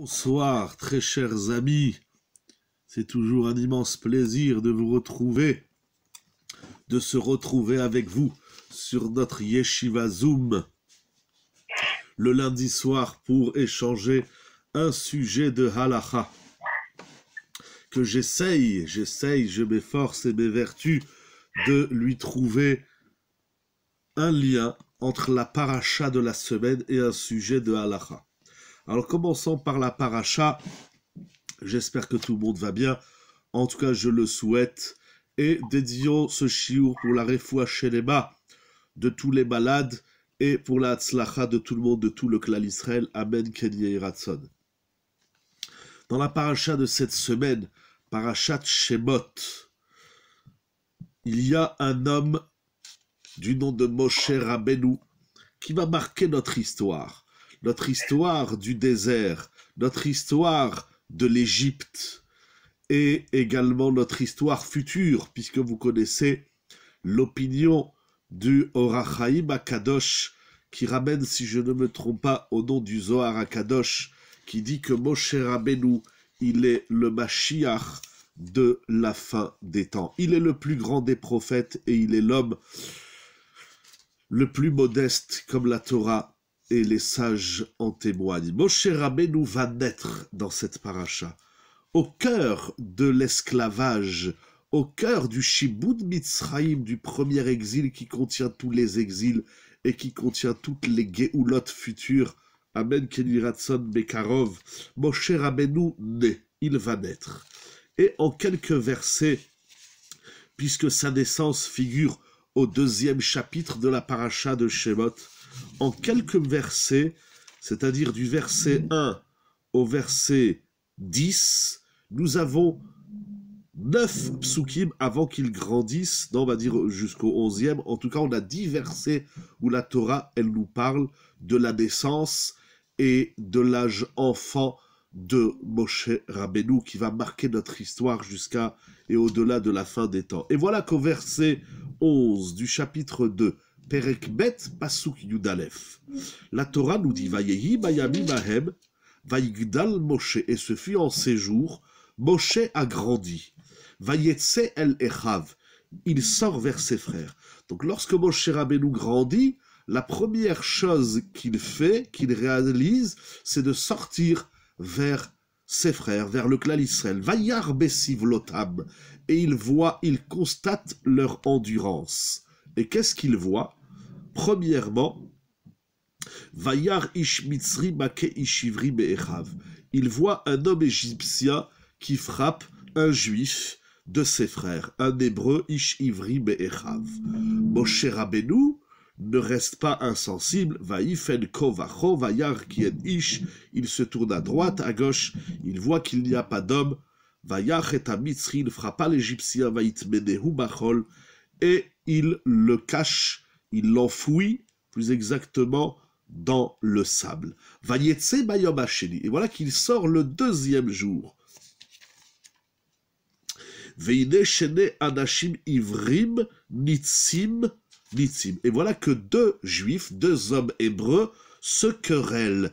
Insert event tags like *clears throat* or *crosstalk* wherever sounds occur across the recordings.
Bonsoir, très chers amis. C'est toujours un immense plaisir de vous retrouver, de se retrouver avec vous sur notre Yeshiva Zoom le lundi soir pour échanger un sujet de halacha que j'essaye, j'essaye, je m'efforce et mes vertus de lui trouver un lien entre la paracha de la semaine et un sujet de halacha. Alors commençons par la paracha. J'espère que tout le monde va bien. En tout cas, je le souhaite. Et dédions ce chiour pour la refoua bas de tous les malades et pour la tzlacha de tout le monde, de tout le clan Israël. Amen, Kenya Iratson. Dans la paracha de cette semaine, parachat Shemot, il y a un homme du nom de Moshe Rabbeinu qui va marquer notre histoire notre histoire du désert, notre histoire de l'Égypte et également notre histoire future, puisque vous connaissez l'opinion du Horachaim Akadosh, qui ramène, si je ne me trompe pas, au nom du Zohar Akadosh, qui dit que Moshe Rabbeinu, il est le Mashiach de la fin des temps. Il est le plus grand des prophètes et il est l'homme le plus modeste, comme la Torah et les sages en témoignent. Moshe Rabbeinu va naître dans cette paracha, au cœur de l'esclavage, au cœur du Shibud Mitzrayim, du premier exil qui contient tous les exils et qui contient toutes les Géoulottes futures. Amen, Keniratson Bekarov. Moshe Rabbeinu naît, il va naître. Et en quelques versets, puisque sa naissance figure au deuxième chapitre de la paracha de Shemot, en quelques versets, c'est-à-dire du verset 1 au verset 10, nous avons neuf psukim avant qu'ils grandissent, non, on va dire jusqu'au 11e. En tout cas, on a 10 versets où la Torah, elle nous parle de la naissance et de l'âge enfant de Moshe Rabbeinu qui va marquer notre histoire jusqu'à et au-delà de la fin des temps. Et voilà qu'au verset 11 du chapitre 2, Perek Yudalef. La Torah nous dit Vayehi Bayami Mahem, Moshe, et ce fut en ces jours, Moshe a grandi. El Echav, il sort vers ses frères. Donc lorsque Moshe Rabbeinu grandit, la première chose qu'il fait, qu'il réalise, c'est de sortir vers ses frères, vers le clan Israël. et il voit, il constate leur endurance. Et qu'est-ce qu'il voit Premièrement, Vayar ish mitzri ishivri be'echav. Il voit un homme égyptien qui frappe un juif de ses frères, un hébreu ish ivri be'echav. Moshe Rabbeinu ne reste pas insensible. Vaïfen kovacho vayar kien ish. Il se tourne à droite, à gauche. Il voit qu'il n'y a pas d'homme. Vayar et mitzri. Il frappa l'Égyptien. Vaït Et il le cache il l'enfouit plus exactement dans le sable. Et voilà qu'il sort le deuxième jour. Veine Shene Anashim Ivrim Nitzim Nitzim. Et voilà que deux juifs, deux hommes hébreux, se querellent.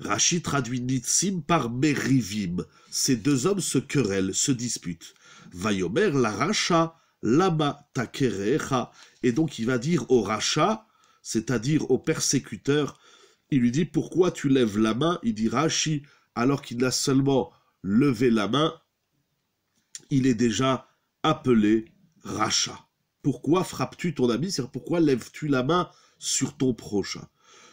Rachid traduit Nitzim par Merivim. Ces deux hommes se querellent, se disputent. Vayomer la Racha. Lama takerecha. Et donc il va dire au rachat, c'est-à-dire au persécuteur, il lui dit pourquoi tu lèves la main Il dit Rachi, alors qu'il a seulement levé la main, il est déjà appelé rachat. Pourquoi frappes-tu ton ami C'est-à-dire pourquoi lèves-tu la main sur ton prochain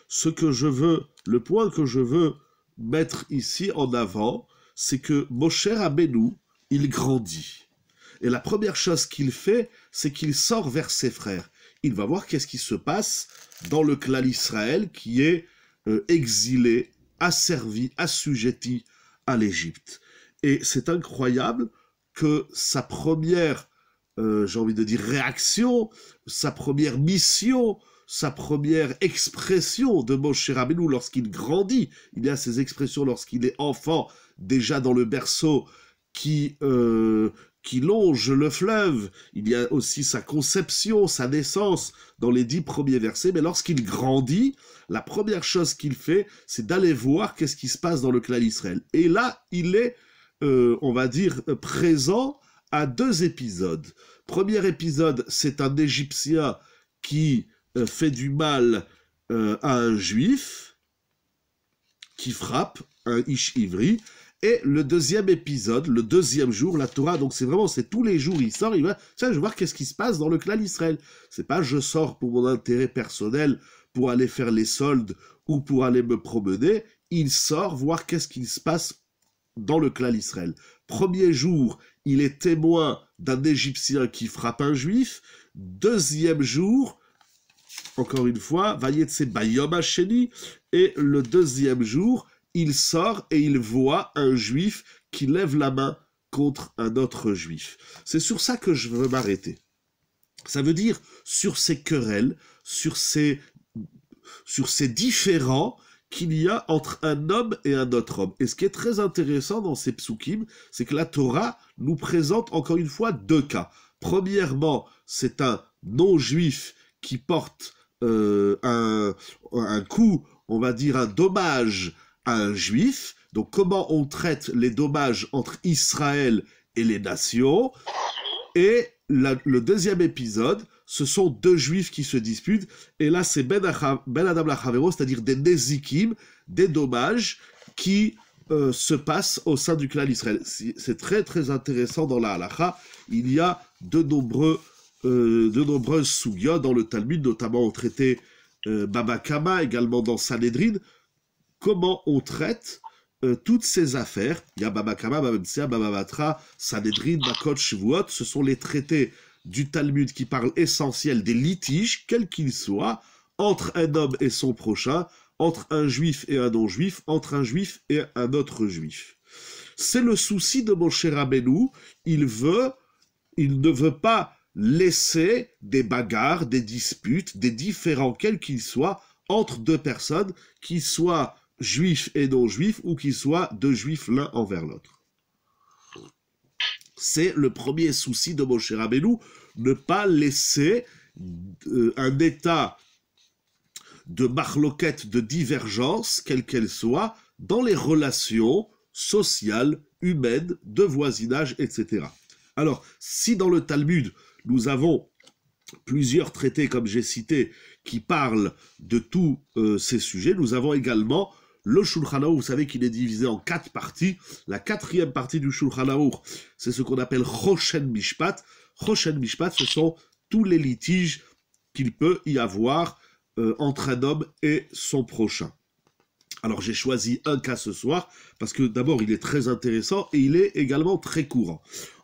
Ce que je veux, le point que je veux mettre ici en avant, c'est que Moshe Rabbeinu, il grandit. Et la première chose qu'il fait, c'est qu'il sort vers ses frères. Il va voir qu'est-ce qui se passe dans le clan d'Israël qui est euh, exilé, asservi, assujetti à l'Égypte. Et c'est incroyable que sa première, euh, j'ai envie de dire, réaction, sa première mission, sa première expression de Moshe Rabbeinu lorsqu'il grandit. Il y a ses expressions lorsqu'il est enfant, déjà dans le berceau, qui, euh, qui longe le fleuve. Il y a aussi sa conception, sa naissance dans les dix premiers versets. Mais lorsqu'il grandit, la première chose qu'il fait, c'est d'aller voir qu'est-ce qui se passe dans le clan d'Israël. Et là, il est, euh, on va dire, présent à deux épisodes. Premier épisode, c'est un Égyptien qui euh, fait du mal euh, à un Juif, qui frappe un Ish-Ivri. Et le deuxième épisode, le deuxième jour, la Torah, donc c'est vraiment, c'est tous les jours, il sort, il va, tiens, je vais voir qu'est-ce qui se passe dans le clan d'Israël. C'est pas je sors pour mon intérêt personnel, pour aller faire les soldes ou pour aller me promener. Il sort voir qu'est-ce qui se passe dans le clan d'Israël. Premier jour, il est témoin d'un Égyptien qui frappe un Juif. Deuxième jour, encore une fois, Vayetse Bayom Hacheni. Et le deuxième jour, il sort et il voit un juif qui lève la main contre un autre juif. C'est sur ça que je veux m'arrêter. Ça veut dire sur ces querelles, sur ces, sur ces différends qu'il y a entre un homme et un autre homme. Et ce qui est très intéressant dans ces psukim, c'est que la Torah nous présente encore une fois deux cas. Premièrement, c'est un non-juif qui porte euh, un coup, on va dire un dommage un juif. Donc comment on traite les dommages entre Israël et les nations. Et le deuxième épisode, ce sont deux juifs qui se disputent. Et là, c'est Ben, Adam ben Adam Lachavero, c'est-à-dire des Nezikim, des dommages qui euh, se passent au sein du clan Israël. C'est très très intéressant dans la halacha. Il y a de, nombreux, euh, de nombreuses sougyas dans le Talmud, notamment au traité euh, Baba Kama, également dans Sanhedrin, comment on traite euh, toutes ces affaires. Il y a Babakama, Bababatra, ce sont les traités du Talmud qui parlent essentiel des litiges, quels qu'ils soient, entre un homme et son prochain, entre un juif et un non-juif, entre un juif et un autre juif. C'est le souci de cher Rabbeinu, il veut, il ne veut pas laisser des bagarres, des disputes, des différends, quels qu'ils soient, entre deux personnes qui soient juifs et non-juifs, ou qu'ils soient de juifs l'un envers l'autre. C'est le premier souci de Moshe Rabbeinu, ne pas laisser euh, un état de marloquette, de divergence, quelle qu'elle soit, dans les relations sociales, humaines, de voisinage, etc. Alors, si dans le Talmud, nous avons plusieurs traités, comme j'ai cité, qui parlent de tous euh, ces sujets, nous avons également le Shulchan vous savez qu'il est divisé en quatre parties. La quatrième partie du Shulchan c'est ce qu'on appelle Rochen Mishpat. Choshen Mishpat, ce sont tous les litiges qu'il peut y avoir euh, entre un homme et son prochain. Alors j'ai choisi un cas ce soir parce que d'abord il est très intéressant et il est également très courant.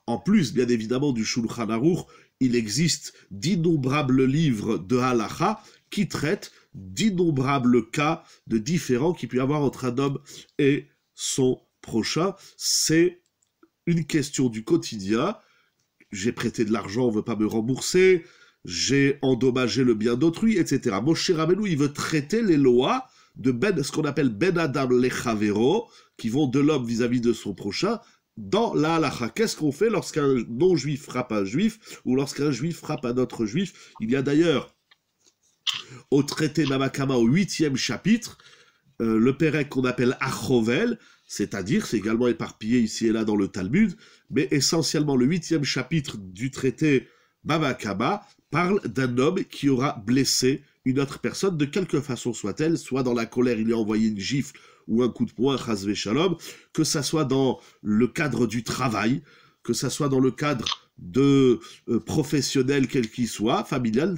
En plus, bien évidemment, du Shulchan Aruch, il existe d'innombrables livres de halacha qui traitent d'innombrables cas de différents qu'il peut y avoir entre un homme et son prochain. C'est une question du quotidien. J'ai prêté de l'argent, on ne veut pas me rembourser. J'ai endommagé le bien d'autrui, etc. Moshe Rabbeinu, il veut traiter les lois de ben, ce qu'on appelle Ben Adam Lechavero, qui vont de l'homme vis-à-vis de son prochain, dans la halacha. Qu'est-ce qu'on fait lorsqu'un non-juif frappe un juif ou lorsqu'un juif frappe un autre juif Il y a d'ailleurs au traité Babakama au huitième chapitre, euh, le Pérec qu'on appelle Achovel, c'est-à-dire, c'est également éparpillé ici et là dans le Talmud, mais essentiellement le huitième chapitre du traité Babakama parle d'un homme qui aura blessé une autre personne, de quelque façon soit-elle, soit dans la colère il lui a envoyé une gifle ou un coup de poing, Shalom, que ça soit dans le cadre du travail, que ça soit dans le cadre de euh, professionnels, quel qu'il soit, familial,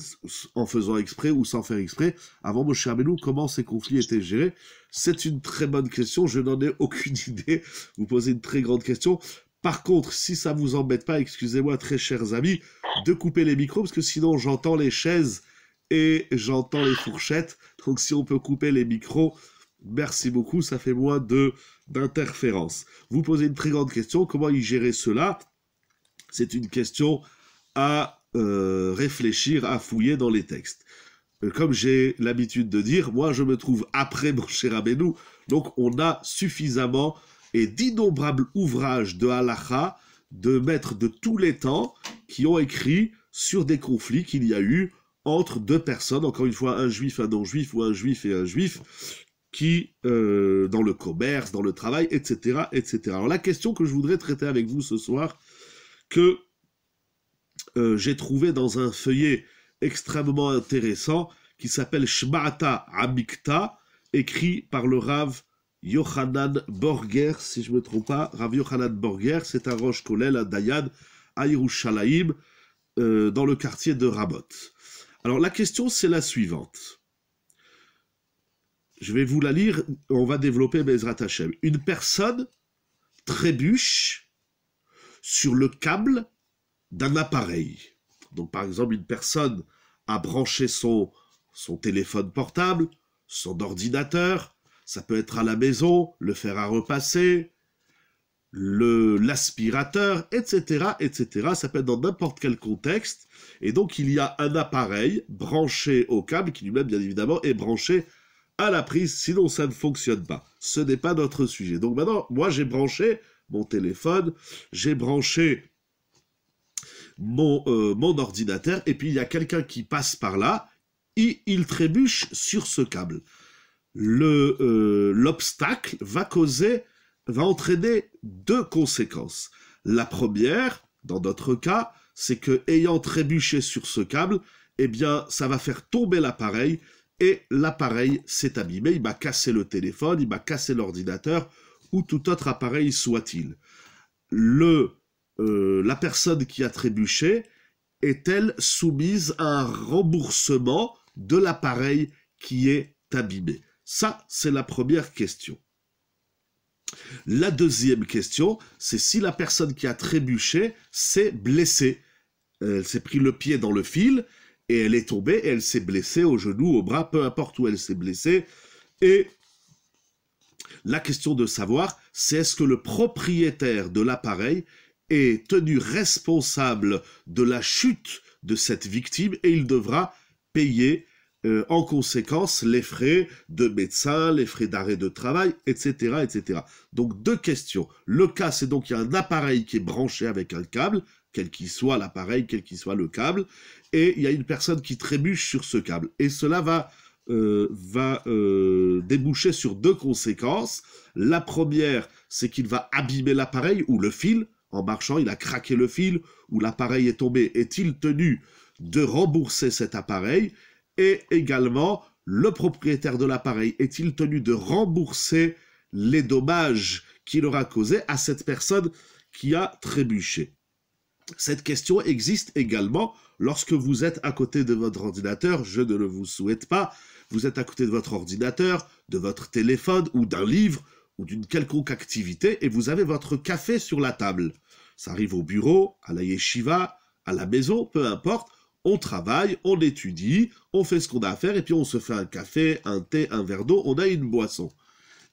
en faisant exprès ou sans faire exprès, avant cher Rabbeinu, comment ces conflits étaient gérés C'est une très bonne question, je n'en ai aucune *laughs* idée, vous posez une très grande question. Par contre, si ça vous embête pas, excusez-moi très chers amis, de couper les micros, parce que sinon j'entends les chaises et j'entends les fourchettes, donc si on peut couper les micros, merci beaucoup, ça fait moins de d'interférences. Vous posez une très grande question, comment y gérer cela c'est une question à euh, réfléchir, à fouiller dans les textes. Euh, comme j'ai l'habitude de dire, moi je me trouve après mon cher donc on a suffisamment et d'innombrables ouvrages de halacha de maîtres de tous les temps, qui ont écrit sur des conflits qu'il y a eu entre deux personnes, encore une fois un juif, un non-juif, ou un juif et un juif, qui, euh, dans le commerce, dans le travail, etc., etc. Alors la question que je voudrais traiter avec vous ce soir, que euh, j'ai trouvé dans un feuillet extrêmement intéressant qui s'appelle Shma'ata Amikta, écrit par le Rav Yohanan Borger, si je ne me trompe pas. Rav Yohanan Borger, c'est un roche kollel à Dayan, à Yerushalayim, euh, dans le quartier de Rabot. Alors la question, c'est la suivante. Je vais vous la lire, on va développer Bezrat Hashem. Une personne trébuche sur le câble d'un appareil. Donc par exemple, une personne a branché son, téléphone portable, son ordinateur, ça peut être à la maison, le fer à repasser, l'aspirateur, etc., etc. Ça peut être dans n'importe quel contexte. Et donc, il y a un appareil branché au câble qui lui-même, bien évidemment, est branché à la prise, sinon ça ne fonctionne pas. Ce n'est pas notre sujet. Donc maintenant, moi, j'ai branché mon téléphone, j'ai branché mon, euh, mon, ordinateur, et puis il y a quelqu'un qui passe par là, et il trébuche sur ce câble. Euh, l'obstacle va causer, va entraîner deux conséquences. La première, dans notre cas, c'est que ayant trébuché sur ce câble, eh bien, ça va faire tomber l'appareil, et l'appareil s'est abîmé, il m'a cassé le téléphone, il m'a cassé l'ordinateur, ou tout autre appareil soit-il. Le, euh, la personne qui a trébuché est-elle soumise à un remboursement de l'appareil qui est abîmé Ça, c'est la première question. La deuxième question, c'est si la personne qui a trébuché s'est blessée. Elle s'est pris le pied dans le fil et elle est tombée, et elle s'est blessée au genou, au bras, peu importe où elle s'est blessée, et la question de savoir, c'est est-ce que le propriétaire de l'appareil est tenu responsable de la chute de cette victime et il devra payer euh, en conséquence les frais de médecin, les frais d'arrêt de travail, etc., etc. Donc deux questions. Le cas, c'est donc il y a un appareil qui est branché avec un câble, quel qu'il soit l'appareil, quel qu'il soit le câble, et il y a une personne qui trébuche sur ce câble. Et cela va euh, va euh, déboucher sur deux conséquences. La première, c'est qu'il va abîmer l'appareil ou le fil. En marchant, il a craqué le fil ou l'appareil est tombé. Est-il tenu de rembourser cet appareil Et également, le propriétaire de l'appareil est-il tenu de rembourser les dommages qu'il aura causés à cette personne qui a trébuché cette question existe également lorsque vous êtes à côté de votre ordinateur, je ne le vous souhaite pas, vous êtes à côté de votre ordinateur, de votre téléphone ou d'un livre ou d'une quelconque activité et vous avez votre café sur la table. Ça arrive au bureau, à la yeshiva, à la maison, peu importe, on travaille, on étudie, on fait ce qu'on a à faire et puis on se fait un café, un thé, un verre d'eau, on a une boisson.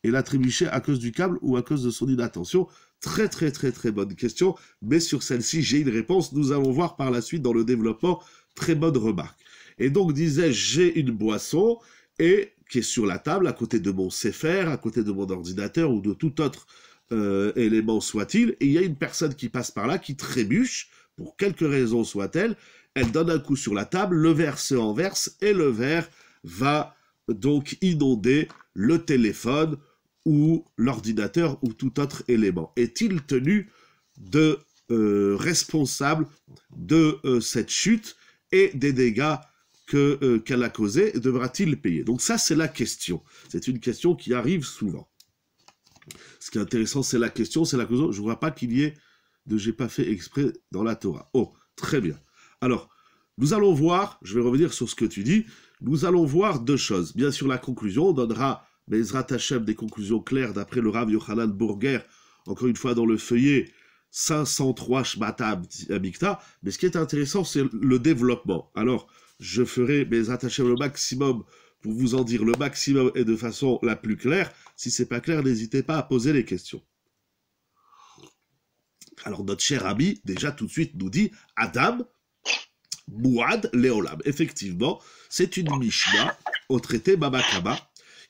Et la trébuchée à cause du câble ou à cause de son inattention, Très très très très bonne question, mais sur celle-ci j'ai une réponse, nous allons voir par la suite dans le développement, très bonne remarque. Et donc disais j'ai une boisson et qui est sur la table à côté de mon CFR, à côté de mon ordinateur ou de tout autre euh, élément soit-il, et il y a une personne qui passe par là qui trébuche, pour quelque raison soit-elle, elle donne un coup sur la table, le verre se renverse et le verre va donc inonder le téléphone ou l'ordinateur ou tout autre élément Est-il tenu de euh, responsable de euh, cette chute et des dégâts euh, qu'elle a causés Devra-t-il payer Donc ça, c'est la question. C'est une question qui arrive souvent. Ce qui est intéressant, c'est la question, c'est la question. Je ne vois pas qu'il y ait de « j'ai pas fait exprès » dans la Torah. Oh, très bien. Alors, nous allons voir, je vais revenir sur ce que tu dis, nous allons voir deux choses. Bien sûr, la conclusion, donnera Bezrat Hashem, des conclusions claires d'après le Rav Yochanan Burger, encore une fois dans le feuillet, 503 Shmata Amikta, Mais ce qui est intéressant, c'est le développement. Alors, je ferai mes Hashem le maximum pour vous en dire le maximum et de façon la plus claire. Si c'est pas clair, n'hésitez pas à poser les questions. Alors notre cher ami, déjà tout de suite, nous dit Adam, Mouad, Leolam. Effectivement, c'est une Mishnah au traité Babakaba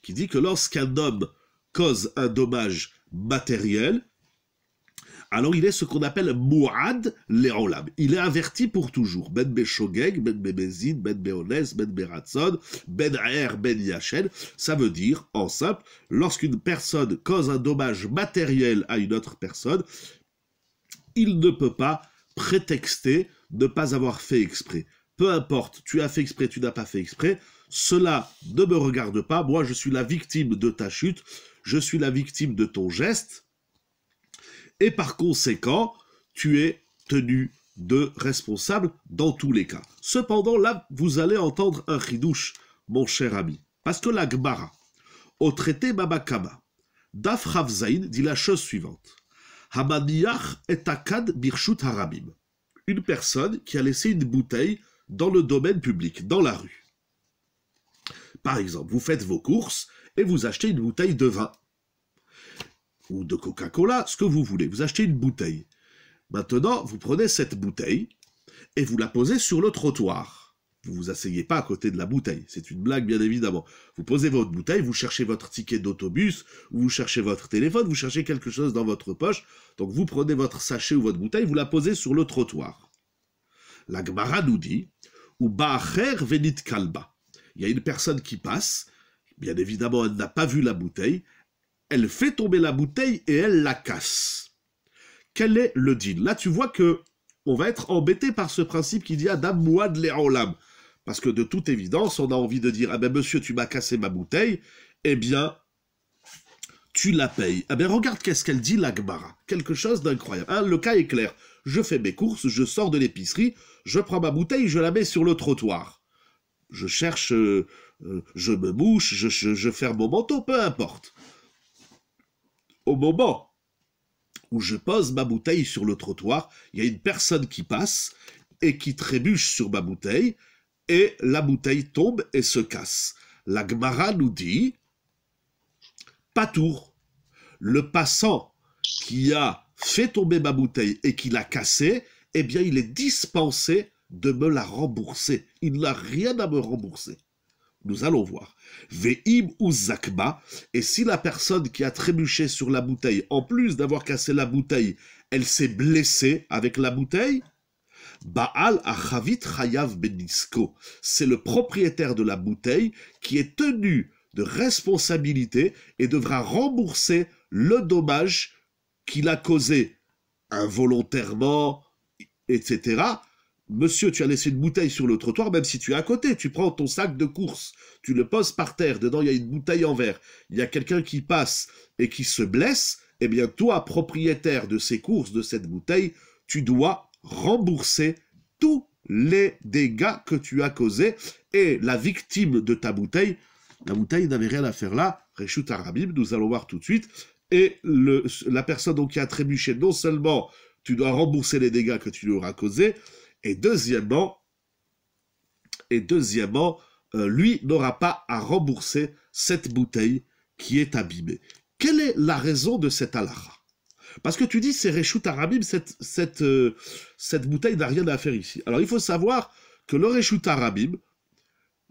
qui dit que lorsqu'un homme cause un dommage matériel, alors il est ce qu'on appelle Mouad Leolam. Il est averti pour toujours. Ben Beshogeg, Ben Bebezid, Ben Beones, Ben Beratson, Ben Aer, Ben Yachen. Ça veut dire, en simple, lorsqu'une personne cause un dommage matériel à une autre personne, il ne peut pas prétexter ne pas avoir fait exprès. Peu importe, tu as fait exprès, tu n'as pas fait exprès, cela ne me regarde pas, moi je suis la victime de ta chute, je suis la victime de ton geste, et par conséquent, tu es tenu de responsable dans tous les cas. Cependant, là, vous allez entendre un ridouche, mon cher ami, parce que la Gmara, au traité Babakama, Daf Zain dit la chose suivante. Hamaniach et akad birshut harabim. Une personne qui a laissé une bouteille dans le domaine public, dans la rue. Par exemple, vous faites vos courses et vous achetez une bouteille de vin ou de Coca-Cola, ce que vous voulez. Vous achetez une bouteille. Maintenant, vous prenez cette bouteille et vous la posez sur le trottoir. Vous vous asseyez pas à côté de la bouteille. C'est une blague, bien évidemment. Vous posez votre bouteille, vous cherchez votre ticket d'autobus, vous cherchez votre téléphone, vous cherchez quelque chose dans votre poche. Donc vous prenez votre sachet ou votre bouteille, vous la posez sur le trottoir. La Gemara nous dit, ou venit kalba. Il y a une personne qui passe, bien évidemment, elle n'a pas vu la bouteille, elle fait tomber la bouteille et elle la casse. Quel est le deal Là, tu vois que on va être embêté par ce principe qui dit Adam Mouad lame ». Parce que de toute évidence, on a envie de dire Ah ben monsieur, tu m'as cassé ma bouteille, eh bien, tu la payes. Ah ben regarde qu'est-ce qu'elle dit l'Agmara. Quelque chose d'incroyable. Hein, le cas est clair. Je fais mes courses, je sors de l'épicerie, je prends ma bouteille, je la mets sur le trottoir je cherche, euh, euh, je me mouche, je, ferme mon manteau, peu importe. Au moment où je pose ma bouteille sur le trottoir, il y a une personne qui passe et qui trébuche sur ma bouteille, et la bouteille tombe et se casse. La nous dit, pas tour. Le passant qui a fait tomber ma bouteille et qui l'a cassée, eh bien, il est dispensé de me la rembourser. Il n'a rien à me rembourser. Nous allons voir. Ve'im ou zakba, et si la personne qui a trébuché sur la bouteille, en plus d'avoir cassé la bouteille, elle s'est blessée avec la bouteille, Baal achavit chayav benisko, c'est le propriétaire de la bouteille qui est tenu de responsabilité et devra rembourser le dommage qu'il a causé involontairement, etc., Monsieur, tu as laissé une bouteille sur le trottoir, même si tu es à côté. Tu prends ton sac de course, tu le poses par terre, dedans il y a une bouteille en verre. Il y a quelqu'un qui passe et qui se blesse. Eh bien, toi, propriétaire de ces courses, de cette bouteille, tu dois rembourser tous les dégâts que tu as causés. Et la victime de ta bouteille, la bouteille n'avait rien à faire là. réchute Arabib, nous allons voir tout de suite. Et la personne donc qui a trébuché, non seulement tu dois rembourser les dégâts que tu lui auras causés, et deuxièmement, et deuxièmement euh, lui n'aura pas à rembourser cette bouteille qui est abîmée. Quelle est la raison de cet halakha Parce que tu dis, c'est Réchout Arabim, cette, cette, euh, cette bouteille n'a rien à faire ici. Alors il faut savoir que le Réchout Arabim,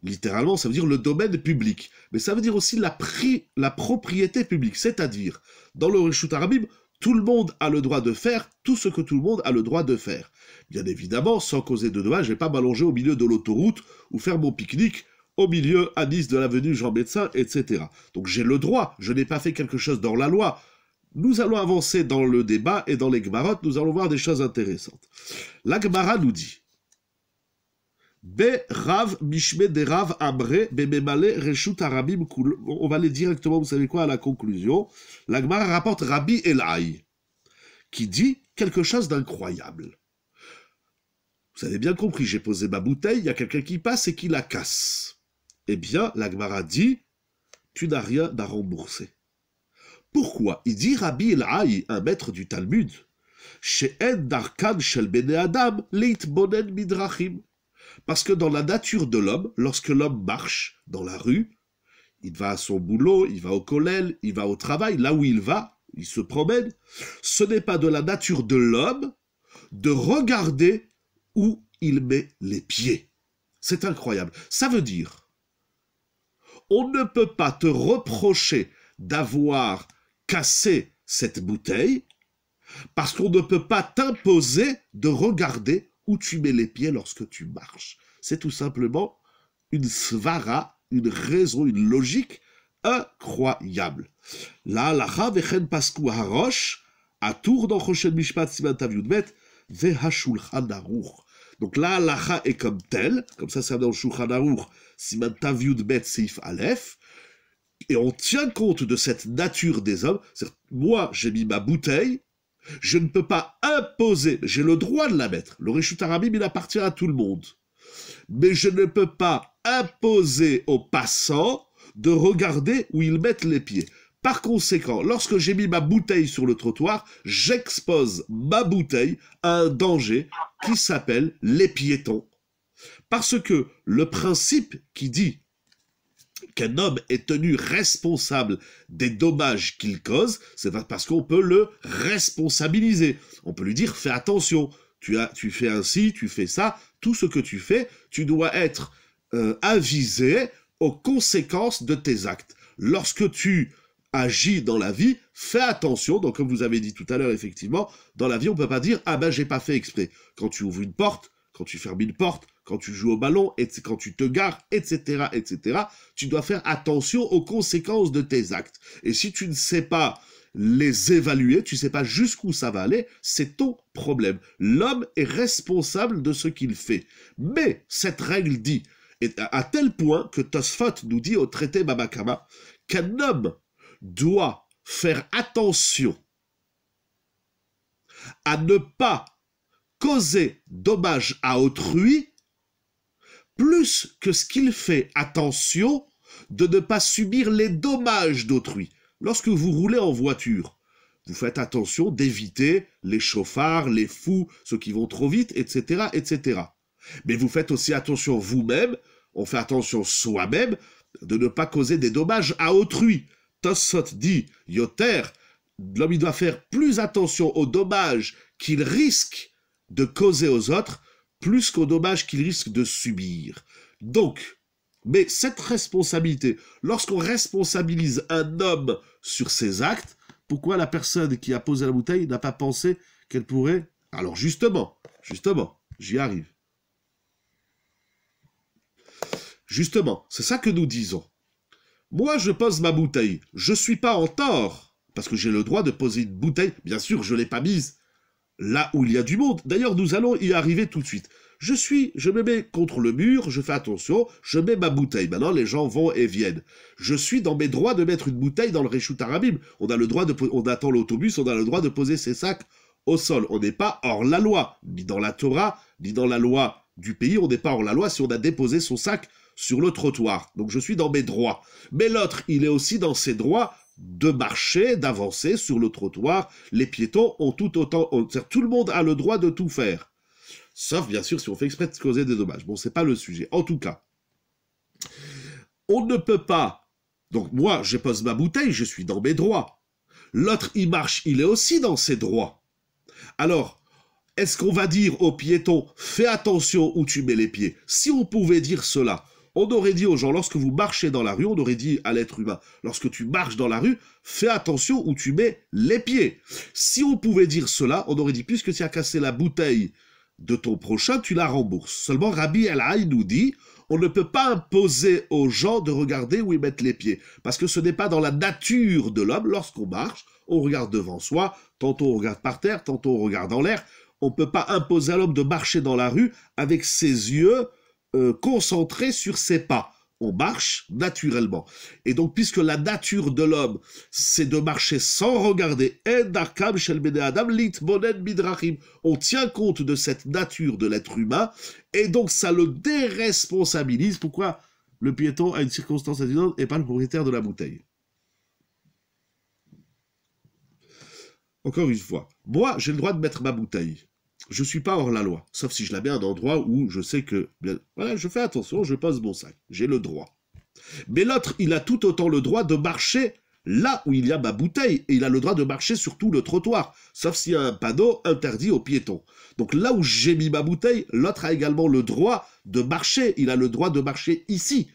littéralement, ça veut dire le domaine public, mais ça veut dire aussi la, la propriété publique, c'est-à-dire, dans le Réchout Arabim, tout le monde a le droit de faire tout ce que tout le monde a le droit de faire. Bien évidemment, sans causer de dommages, je ne vais pas m'allonger au milieu de l'autoroute ou faire mon pique-nique au milieu à Nice de l'avenue Jean Médecin, etc. Donc j'ai le droit, je n'ai pas fait quelque chose dans la loi. Nous allons avancer dans le débat et dans les gmarottes, nous allons voir des choses intéressantes. La nous dit Be Rav Mishme de Rav Amre Bememale Reshut Arabim On va aller directement, vous savez quoi, à la conclusion. L'Agmara rapporte Rabbi Elai, qui dit quelque chose d'incroyable. Vous avez bien compris, j'ai posé ma bouteille, il y a quelqu'un qui passe et qui la casse. Eh bien, l'Agmara dit, tu n'as rien à rembourser. Pourquoi Il dit Rabbi Elai, un maître du Talmud, She'en Darkan Shel Adam, Leit Bonen Midrachim parce que dans la nature de l'homme, lorsque l'homme marche dans la rue, il va à son boulot, il va au collège, il va au travail, là où il va, il se promène. Ce n'est pas de la nature de l'homme de regarder où il met les pieds. C'est incroyable. Ça veut dire, on ne peut pas te reprocher d'avoir cassé cette bouteille parce qu'on ne peut pas t'imposer de regarder où tu mets les pieds lorsque tu marches. C'est tout simplement une svara, une raison, une logique incroyable. La halacha vechen pasku harosh, à tour dans Choshen Mishpat Siman Tavyudmet, vehashulchan aruch. Donc la halacha est comme tel, comme ça c'est dans Shulchan Aruch, Siman Tavyudmet Seif alef ». et on tient compte de cette nature des hommes. Moi, j'ai mis ma bouteille, je ne peux pas imposer, j'ai le droit de la mettre. Le Réchut Arabim, il appartient à tout le monde. Mais je ne peux pas imposer aux passants de regarder où ils mettent les pieds. Par conséquent, lorsque j'ai mis ma bouteille sur le trottoir, j'expose ma bouteille à un danger qui s'appelle les piétons. Parce que le principe qui dit qu'un homme est tenu responsable des dommages qu'il cause, c'est parce qu'on peut le responsabiliser. On peut lui dire fais attention, tu, as, tu fais ainsi, tu fais ça, tout ce que tu fais, tu dois être euh, avisé aux conséquences de tes actes. Lorsque tu agis dans la vie, fais attention. Donc, comme vous avez dit tout à l'heure, effectivement, dans la vie, on ne peut pas dire Ah ben, j'ai pas fait exprès. Quand tu ouvres une porte, quand tu fermes une porte, quand tu joues au ballon, quand tu te gares, etc., etc., tu dois faire attention aux conséquences de tes actes. Et si tu ne sais pas les évaluer, tu ne sais pas jusqu'où ça va aller, c'est ton problème. L'homme est responsable de ce qu'il fait. Mais cette règle dit, à tel point que Tosfot nous dit au traité Babakama, qu'un homme doit faire attention à ne pas causer dommage à autrui plus que ce qu'il fait attention de ne pas subir les dommages d'autrui. Lorsque vous roulez en voiture, vous faites attention d'éviter les chauffards, les fous, ceux qui vont trop vite, etc., etc. Mais vous faites aussi attention vous-même, on fait attention soi-même de ne pas causer des dommages à autrui. Tossot dit, Yoter, l'homme doit faire plus attention aux dommages qu'il risque de causer aux autres plus qu'au dommage qu'ils risquent de subir. Donc, mais cette responsabilité, lorsqu'on responsabilise un homme sur ses actes, pourquoi la personne qui a posé la bouteille n'a pas pensé qu'elle pourrait... Alors justement, justement, j'y arrive. Justement, c'est ça que nous disons. Moi, je pose ma bouteille. Je ne suis pas en tort, parce que j'ai le droit de poser une bouteille. Bien sûr, je ne l'ai pas mise, là où il y a du monde. D'ailleurs, nous allons y arriver tout de suite. Je suis, je me mets contre le mur, je fais attention, je mets ma bouteille. Maintenant, les gens vont et viennent. Je suis dans mes droits de mettre une bouteille dans le Réchut Arabim. On a le droit de, on attend l'autobus, on a le droit de poser ses sacs au sol. On n'est pas hors la loi, ni dans la Torah, ni dans la loi du pays. On n'est pas hors la loi si on a déposé son sac sur le trottoir. Donc je suis dans mes droits. Mais l'autre, il est aussi dans ses droits de marcher, d'avancer sur le trottoir. Les piétons ont tout autant, tout le monde a le droit de tout faire. Sauf bien sûr si on fait exprès de causer des dommages. Bon, n'est pas le sujet. En tout cas, on ne peut pas. Donc moi, je pose ma bouteille, je suis dans mes droits. L'autre, il marche, il est aussi dans ses droits. Alors, est-ce qu'on va dire aux piétons, fais attention où tu mets les pieds Si on pouvait dire cela, on aurait dit aux gens, lorsque vous marchez dans la rue, on aurait dit à l'être humain, lorsque tu marches dans la rue, fais attention où tu mets les pieds. Si on pouvait dire cela, on aurait dit, puisque tu as cassé la bouteille de ton prochain, tu la rembourses. Seulement, Rabbi El nous dit, on ne peut pas imposer aux gens de regarder où ils mettent les pieds, parce que ce n'est pas dans la nature de l'homme. Lorsqu'on marche, on regarde devant soi, tantôt on regarde par terre, tantôt on regarde en l'air. On ne peut pas imposer à l'homme de marcher dans la rue avec ses yeux euh, concentré sur ses pas. On marche naturellement. Et donc, puisque la nature de l'homme, c'est de marcher sans regarder, on tient compte de cette nature de l'être humain, et donc ça le déresponsabilise. Pourquoi le piéton a une circonstance atténuante et pas le propriétaire de la bouteille Encore une fois, moi, j'ai le droit de mettre ma bouteille je suis pas hors la loi, sauf si je la mets à un endroit où je sais que, voilà, je fais attention, je pose mon sac, j'ai le droit. Mais l'autre, il a tout autant le droit de marcher là où il y a ma bouteille, et il a le droit de marcher sur tout le trottoir, sauf s'il y a un panneau interdit aux piétons. Donc là où j'ai mis ma bouteille, l'autre a également le droit de marcher, il a le droit de marcher ici.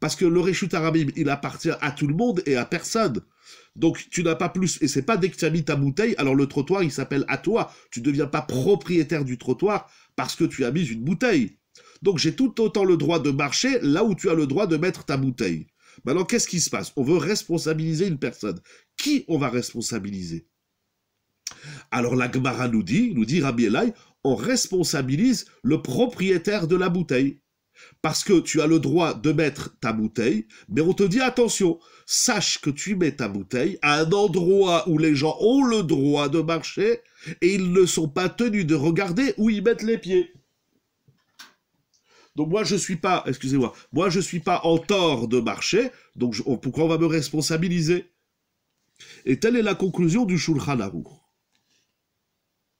Parce que le Réchut Arabim, il appartient à tout le monde et à personne. Donc tu n'as pas plus, et c'est pas dès que tu as mis ta bouteille, alors le trottoir il s'appelle à toi. Tu ne deviens pas propriétaire du trottoir parce que tu as mis une bouteille. Donc j'ai tout autant le droit de marcher là où tu as le droit de mettre ta bouteille. Maintenant qu'est-ce qui se passe On veut responsabiliser une personne. Qui on va responsabiliser alors la Gemara nous dit, nous dit Rabbi on responsabilise le propriétaire de la bouteille parce que tu as le droit de mettre ta bouteille, mais on te dit attention, sache que tu mets ta bouteille à un endroit où les gens ont le droit de marcher et ils ne sont pas tenus de regarder où ils mettent les pieds. Donc moi je suis pas, excusez-moi, moi je suis pas en tort de marcher, donc pourquoi on va me responsabiliser Et telle est la conclusion du Shulchan Aruch.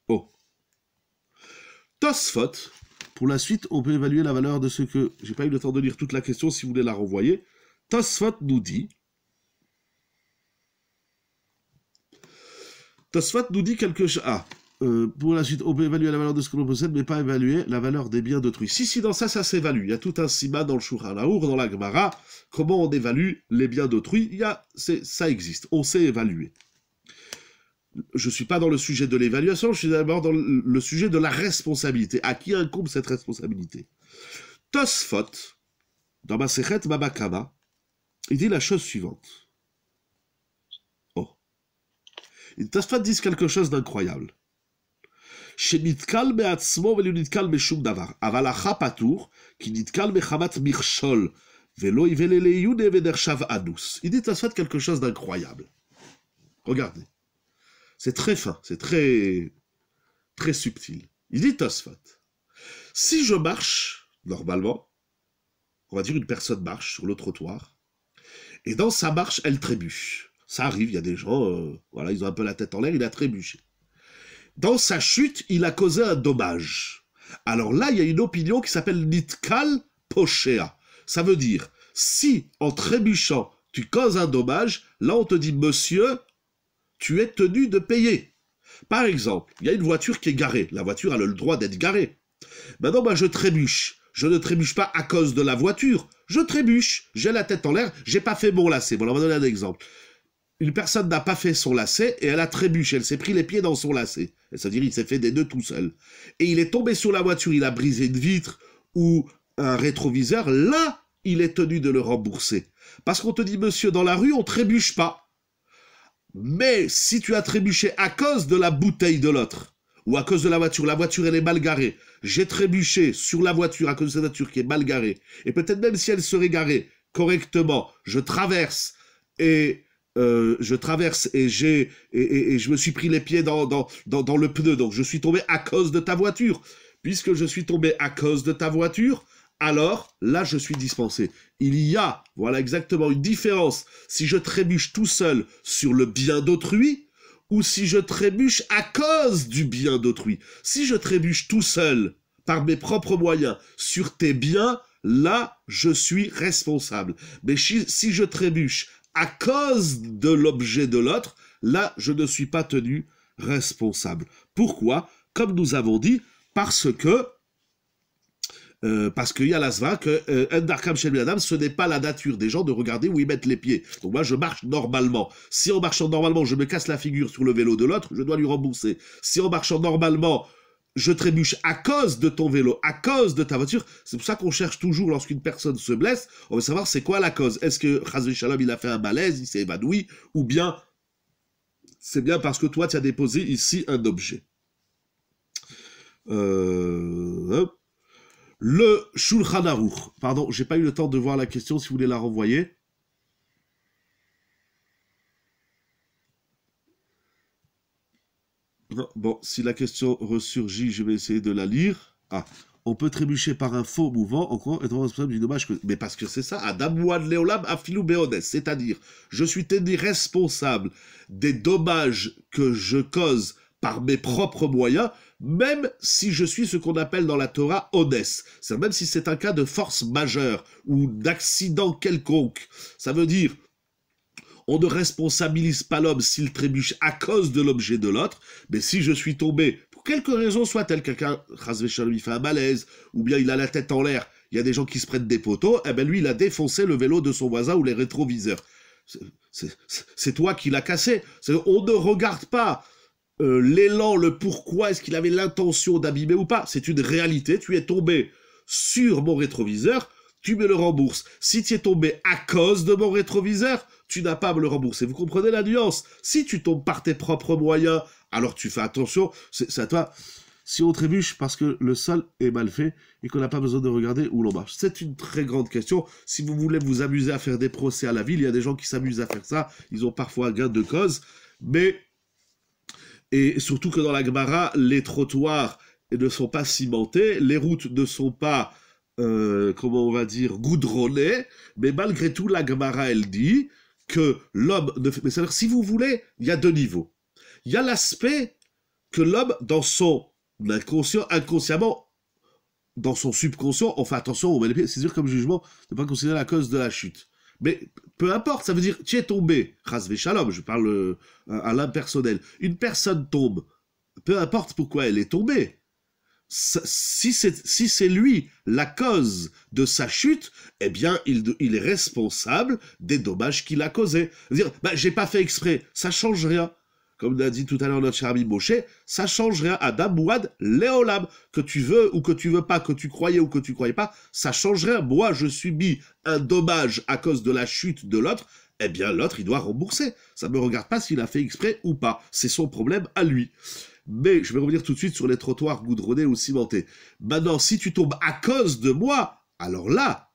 Oh. Tosfot pour la suite, on peut évaluer la valeur de ce que... J'ai pas eu le temps de lire toute la question, si vous voulez la renvoyer. Tosfot nous dit... Tosfot nous dit quelque chose... Ah, euh, pour la suite, on peut évaluer la valeur de ce que l'on possède, mais pas évaluer la valeur des biens d'autrui. Si, si, dans ça, ça s'évalue. Il y a tout un sima dans le laour dans la Gemara, comment on évalue les biens d'autrui, il y a, ça existe, on sait évaluer je ne suis pas dans le sujet de l'évaluation, je suis d'abord dans le sujet de la responsabilité. À qui incombe cette responsabilité Tosfot, dans ma il dit la chose suivante. Oh. Tosfot dit quelque chose d'incroyable. Il dit Tosfot quelque chose d'incroyable. Regardez. C'est très fin, c'est très, très subtil. Il dit Si je marche, normalement, on va dire une personne marche sur le trottoir, et dans sa marche, elle trébuche. Ça arrive, il y a des gens, euh, voilà, ils ont un peu la tête en l'air, il a trébuché. Dans sa chute, il a causé un dommage. Alors là, il y a une opinion qui s'appelle Nitkal Pochea. Ça veut dire, si en trébuchant, tu causes un dommage, là on te dit, monsieur, tu es tenu de payer. Par exemple, il y a une voiture qui est garée. La voiture a le droit d'être garée. Maintenant, je trébuche. Je ne trébuche pas à cause de la voiture. Je trébuche. J'ai la tête en l'air. J'ai pas fait mon lacet. Bon, on va donner un exemple. Une personne n'a pas fait son lacet et elle a trébuché. Elle s'est pris les pieds dans son lacet. C'est-à-dire, il s'est fait des deux tout seul. Et il est tombé sur la voiture. Il a brisé une vitre ou un rétroviseur. Là, il est tenu de le rembourser. Parce qu'on te dit, monsieur, dans la rue, on trébuche pas. Mais si tu as trébuché à cause de la bouteille de l'autre, ou à cause de la voiture, la voiture elle est mal garée, j'ai trébuché sur la voiture à cause de cette voiture qui est mal garée, et peut-être même si elle serait garée correctement, je traverse et euh, je traverse et j'ai je me suis pris les pieds dans, dans, dans, le pneu, donc je suis tombé à cause de ta voiture. Puisque je suis tombé à cause de ta voiture, alors là je suis dispensé. Il y a, voilà exactement, une différence si je trébuche tout seul sur le bien d'autrui ou si je trébuche à cause du bien d'autrui. Si je trébuche tout seul par mes propres moyens sur tes biens, là je suis responsable. Mais si je trébuche à cause de l'objet de l'autre, là je ne suis pas tenu responsable. Pourquoi Comme nous avons dit, parce que euh, parce qu'il y a la sva que euh, darkam ce n'est pas la nature des gens de regarder où ils mettent les pieds. Donc moi, je marche normalement. Si en marchant normalement, je me casse la figure sur le vélo de l'autre, je dois lui rembourser. Si en marchant normalement, je trébuche à cause de ton vélo, à cause de ta voiture. C'est pour ça qu'on cherche toujours, lorsqu'une personne se blesse, on veut savoir c'est quoi la cause. Est-ce que Chazvé Shalom, il a fait un malaise, il s'est évanoui, ou bien c'est bien parce que toi, tu as déposé ici un objet. Euh, le Shulchan Aruch. Pardon, j'ai pas eu le temps de voir la question si vous voulez la renvoyer. bon, si la question ressurgit, je vais essayer de la lire. Ah, on peut trébucher par un faux mouvant en croyant être responsable du dommage Mais parce que c'est ça, Adam Wad Leolam Afilou Beones, c'est-à-dire, je suis tenu responsable des dommages que je cause par mes propres moyens, même si je suis ce qu'on appelle dans la Torah Odès. C'est même si c'est un cas de force majeure ou d'accident quelconque. Ça veut dire, on ne responsabilise pas l'homme s'il trébuche à cause de l'objet de l'autre, mais si je suis tombé, pour quelque raison soit-elle, quelqu'un, lui fait un malaise, ou bien il a la tête en l'air, il y a des gens qui se prennent des poteaux, et eh bien lui, il a défoncé le vélo de son voisin ou les rétroviseurs. C'est toi qui l'as cassé. On ne regarde pas euh, l'élan, le pourquoi, est-ce qu'il avait l'intention d'abîmer ou pas C'est une réalité, tu es tombé sur mon rétroviseur, tu me le rembourses. Si tu es tombé à cause de mon rétroviseur, tu n'as pas à me le rembourser. Vous comprenez la nuance Si tu tombes par tes propres moyens, alors tu fais attention, c'est à toi. Si on trébuche parce que le sol est mal fait et qu'on n'a pas besoin de regarder où l'on marche C'est une très grande question. Si vous voulez vous amuser à faire des procès à la ville, il y a des gens qui s'amusent à faire ça. Ils ont parfois un gain de cause. Mais et surtout que dans la Gemara, les trottoirs ne sont pas cimentés, les routes ne sont pas, euh, comment on va dire, goudronnées, mais malgré tout, la Gemara, elle dit que l'homme ne fait... Mais c'est-à-dire, si vous voulez, il y a deux niveaux. Il y a l'aspect que l'homme, dans son inconscient, inconsciemment, dans son subconscient, on fait attention, on met les pieds. C'est sûr, comme jugement, ne pas considérer la cause de la chute. Mais peu importe, ça veut dire tu es tombé. Rasvé je parle euh, à l'impersonnel. Une personne tombe. Peu importe pourquoi elle est tombée. Si c'est lui la cause de sa chute, eh bien, il, est responsable des dommages qu'il a causés. Dire, bah, j'ai pas fait exprès, ça change rien comme l'a dit tout à l'heure notre cher ami Moshe, ça change rien à Damouad, Léolab. que tu veux ou que tu veux pas, que tu croyais ou que tu croyais pas, ça change rien. Moi, je subis un dommage à cause de la chute de l'autre, eh bien l'autre, il doit rembourser. Ça ne me regarde pas s'il a fait exprès ou pas. C'est son problème à lui. Mais je vais revenir tout de suite sur les trottoirs goudronnés ou cimentés. Maintenant, si tu tombes à cause de moi, alors là,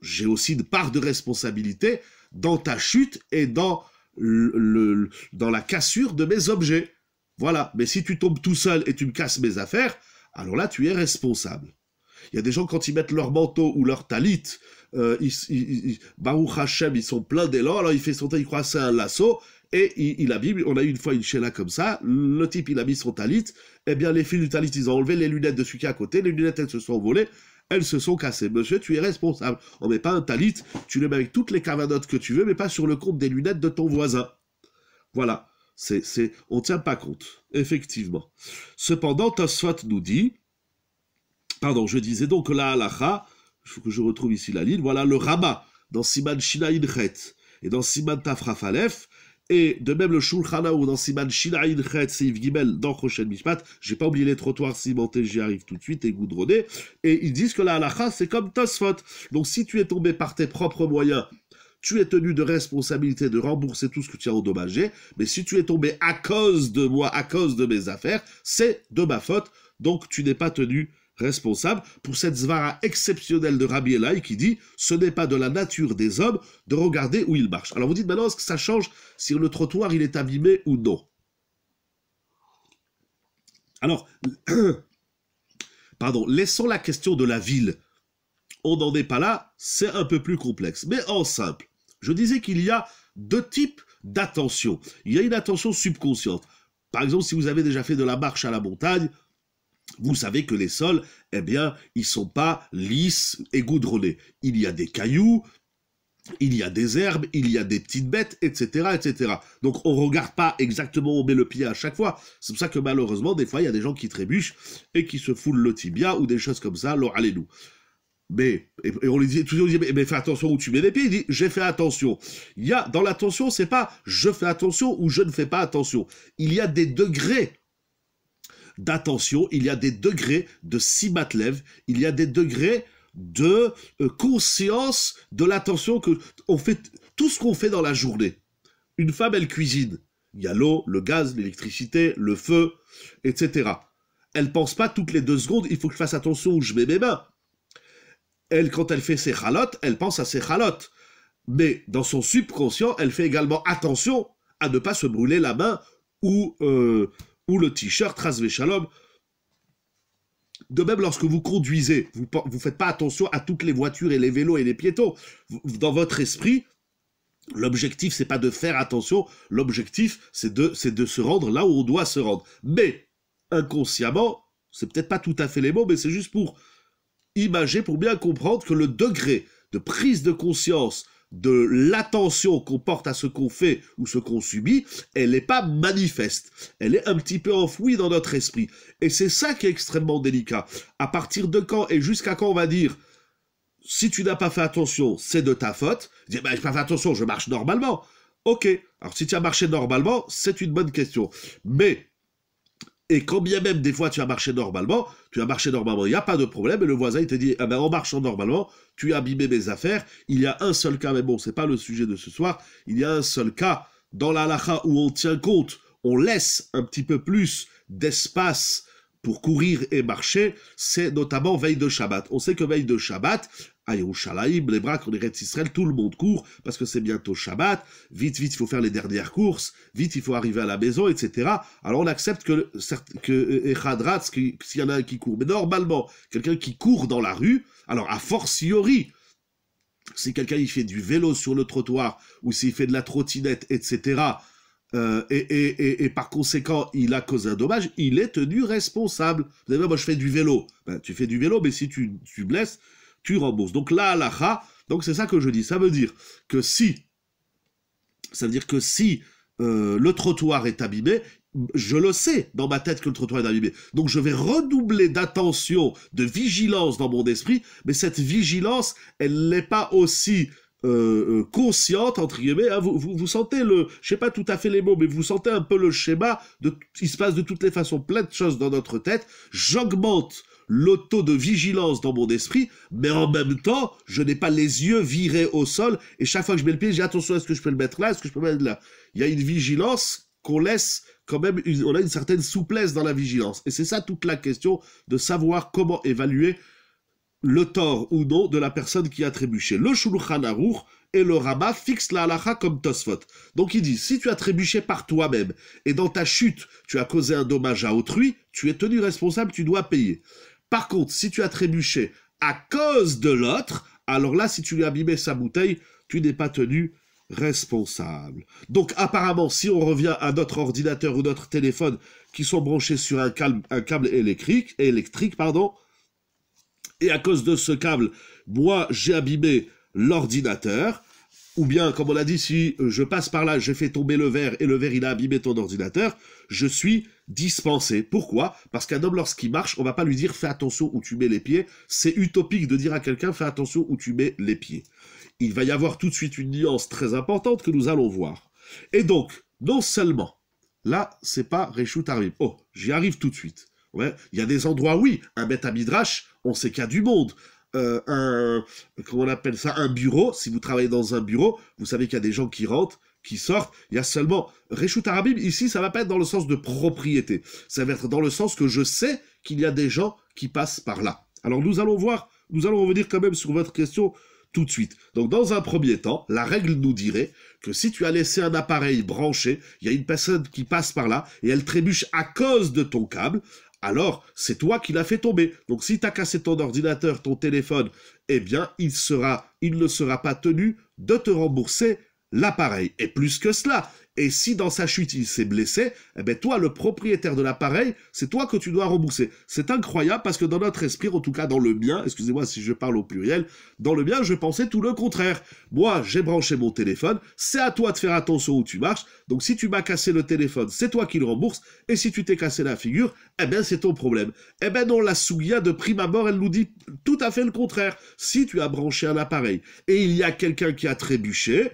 j'ai aussi une part de responsabilité dans ta chute et dans dans la cassure de mes objets. Voilà, mais si tu tombes tout seul et tu me casses mes affaires, alors là, tu es responsable. Il y a des gens, quand ils mettent leur manteau ou leur talit, euh, ils, Baruch Hashem, ils sont pleins d'élan, alors il fait son il croit c'est un lasso, et il, il, On a eu une fois une chéla comme ça, le type, il a mis son talit, et eh bien, les fils du talit, ils ont enlevé les lunettes de celui qui est à côté, les lunettes, elles se sont volées elles se sont cassées. Monsieur, tu es responsable. On met pas un talit, tu le mets avec toutes les cavanotes que tu veux, mais pas sur le compte des lunettes de ton voisin. Voilà. C'est, c'est, on tient pas compte. Effectivement. Cependant, Tosfot nous dit, pardon, je disais donc la halacha, il faut que je retrouve ici la ligne, voilà le rabat, dans Siman Shina et dans Siman Tafrafalef, et de même le Shulchan ou dans Siman Shinaïn Chet Seif Gimel dans Mishpat, j'ai pas oublié les trottoirs cimentés, j'y arrive tout de suite et goudronné et ils disent que la halacha c'est comme Tosfot. Donc si tu es tombé par tes propres moyens, tu es tenu de responsabilité de rembourser tout ce que tu as endommagé, mais si tu es tombé à cause de moi, à cause de mes affaires, c'est de ma faute, donc tu n'es pas tenu responsable pour cette zvara exceptionnelle de Rabbi qui dit ce n'est pas de la nature des hommes de regarder où ils marchent. Alors vous dites maintenant, est-ce que ça change si le trottoir il est abîmé ou non Alors, *clears throat* pardon, laissons la question de la ville. On n'en est pas là, c'est un peu plus complexe. Mais en simple, je disais qu'il y a deux types d'attention. Il y a une attention subconsciente. Par exemple, si vous avez déjà fait de la marche à la montagne, vous savez que les sols, eh bien, ils sont pas lisses et goudronnés. Il y a des cailloux, il y a des herbes, il y a des petites bêtes, etc., etc. Donc on regarde pas exactement où on met le pied à chaque fois. C'est pour ça que malheureusement, des fois, il y a des gens qui trébuchent et qui se foulent le tibia ou des choses comme ça. Alors allez-nous. Mais, on lui dit, toujours dit, mais, fais attention où tu mets les pieds. Il dit, j'ai fait attention. Il y a, dans l'attention, c'est pas je fais attention ou je ne fais pas attention. Il y a des degrés d'attention, il y a des degrés de simatlev, il y a des degrés de euh, conscience de l'attention que on fait tout ce qu'on fait dans la journée. Une femme, elle cuisine. Il y a l'eau, le gaz, l'électricité, le feu, etc. Elle pense pas toutes les deux secondes, il faut que je fasse attention où je mets mes mains. Elle, quand elle fait ses halotes, elle pense à ses halotes, Mais dans son subconscient, elle fait également attention à ne pas se brûler la main ou, euh, ou le t-shirt Trace De même, lorsque vous conduisez, vous ne faites pas attention à toutes les voitures et les vélos et les piétons. Dans votre esprit, l'objectif, c'est pas de faire attention, l'objectif, c'est de, de se rendre là où on doit se rendre. Mais, inconsciemment, c'est peut-être pas tout à fait les mots, mais c'est juste pour imaginer, pour bien comprendre que le degré de prise de conscience de l'attention qu'on porte à ce qu'on fait ou ce qu'on subit, elle n'est pas manifeste. Elle est un petit peu enfouie dans notre esprit. Et c'est ça qui est extrêmement délicat. À partir de quand et jusqu'à quand on va dire si tu n'as pas fait attention, c'est de ta faute. ben, je n'ai pas fait attention, je marche normalement. Ok. Alors, si tu as marché normalement, c'est une bonne question. Mais et quand bien même des fois tu as marché normalement, tu as marché normalement, il n'y a pas de problème, et le voisin il te dit, ah ben, en marchant normalement, tu as abîmé mes affaires, il y a un seul cas, mais bon, c'est pas le sujet de ce soir, il y a un seul cas dans la où on tient compte, on laisse un petit peu plus d'espace pour courir et marcher, c'est notamment veille de Shabbat. On sait que veille de Shabbat, à Yerushalayim, les bras qu'on de Israël, tout le monde court parce que c'est bientôt Shabbat. Vite, vite, il faut faire les dernières courses. Vite, il faut arriver à la maison, etc. Alors on accepte que, que euh, Echadratz, s'il y en a un qui court. Mais normalement, quelqu'un qui court dans la rue, alors a fortiori, si quelqu'un il fait du vélo sur le trottoir ou s'il fait de la trottinette, etc., euh, et, par conséquent, il a causé un dommage, il est tenu responsable. Vous savez, moi je fais du vélo. Ben, tu fais du vélo, mais si tu, tu blesses, tu rembourses. Donc là, la donc c'est ça que je dis. Ça veut dire que si, ça veut dire que si euh, le trottoir est abîmé, je le sais dans ma tête que le trottoir est abîmé. Donc je vais redoubler d'attention, de vigilance dans mon esprit, mais cette vigilance, elle n'est pas aussi euh, euh, consciente, entre guillemets, hein. vous, vous, sentez le, je sais pas tout à fait les mots, mais vous sentez un peu le schéma de, il se passe de toutes les façons plein de choses dans notre tête, j'augmente le taux de vigilance dans mon esprit, mais en même temps, je n'ai pas les yeux virés au sol, et chaque fois que je mets le pied, j'ai attention, est-ce que je peux le mettre là, est-ce que je peux le mettre là. Il y a une vigilance qu'on laisse quand même, on a une certaine souplesse dans la vigilance. Et c'est ça toute la question de savoir comment évaluer le tort ou non de la personne qui a trébuché. Le Shulchan Aruch et le Rama fixent la halacha comme Tosfot. Donc il dit, si tu as trébuché par toi-même et dans ta chute, tu as causé un dommage à autrui, tu es tenu responsable, tu dois payer. Par contre, si tu as trébuché à cause de l'autre, alors là, si tu lui as abîmé sa bouteille, tu n'es pas tenu responsable. Donc apparemment, si on revient à notre ordinateur ou notre téléphone qui sont branchés sur un, câble, un câble électrique, électrique pardon, et à cause de ce câble, moi j'ai abîmé l'ordinateur, ou bien, comme on l'a dit, si je passe par là, j'ai fait tomber le verre et le verre, il a abîmé ton ordinateur, je suis dispensé. Pourquoi Parce qu'un homme, lorsqu'il marche, on ne va pas lui dire fais attention où tu mets les pieds. C'est utopique de dire à quelqu'un fais attention où tu mets les pieds. Il va y avoir tout de suite une nuance très importante que nous allons voir. Et donc, non seulement, là, c'est pas Réchou arrive. Oh, j'y arrive tout de suite. Il y a des endroits, oui, un bête à midrash, on sait qu'il y a du monde. Euh, un, comment on appelle ça, un bureau, si vous travaillez dans un bureau, vous savez qu'il y a des gens qui rentrent, qui sortent, il y a seulement Réchut Arabim, ici ça va pas être dans le sens de propriété, ça va être dans le sens que je sais qu'il y a des gens qui passent par là. Alors nous allons voir, nous allons revenir quand même sur votre question tout de suite. Donc dans un premier temps, la règle nous dirait que si tu as laissé un appareil branché, il y a une personne qui passe par là et elle trébuche à cause de ton câble, alors c'est toi qui l'as fait tomber. Donc si tu as cassé ton ordinateur, ton téléphone, eh bien il, sera, il ne sera pas tenu de te rembourser l'appareil. Et plus que cela, et si dans sa chute il s'est blessé, eh ben toi, le propriétaire de l'appareil, c'est toi que tu dois rembourser. C'est incroyable parce que dans notre esprit, en tout cas dans le mien, excusez-moi si je parle au pluriel, dans le mien, je pensais tout le contraire. Moi, j'ai branché mon téléphone, c'est à toi de faire attention où tu marches. Donc si tu m'as cassé le téléphone, c'est toi qui le rembourses. Et si tu t'es cassé la figure, eh bien c'est ton problème. Eh ben non, la Souya de prime abord, elle nous dit tout à fait le contraire. Si tu as branché un appareil et il y a quelqu'un qui a trébuché,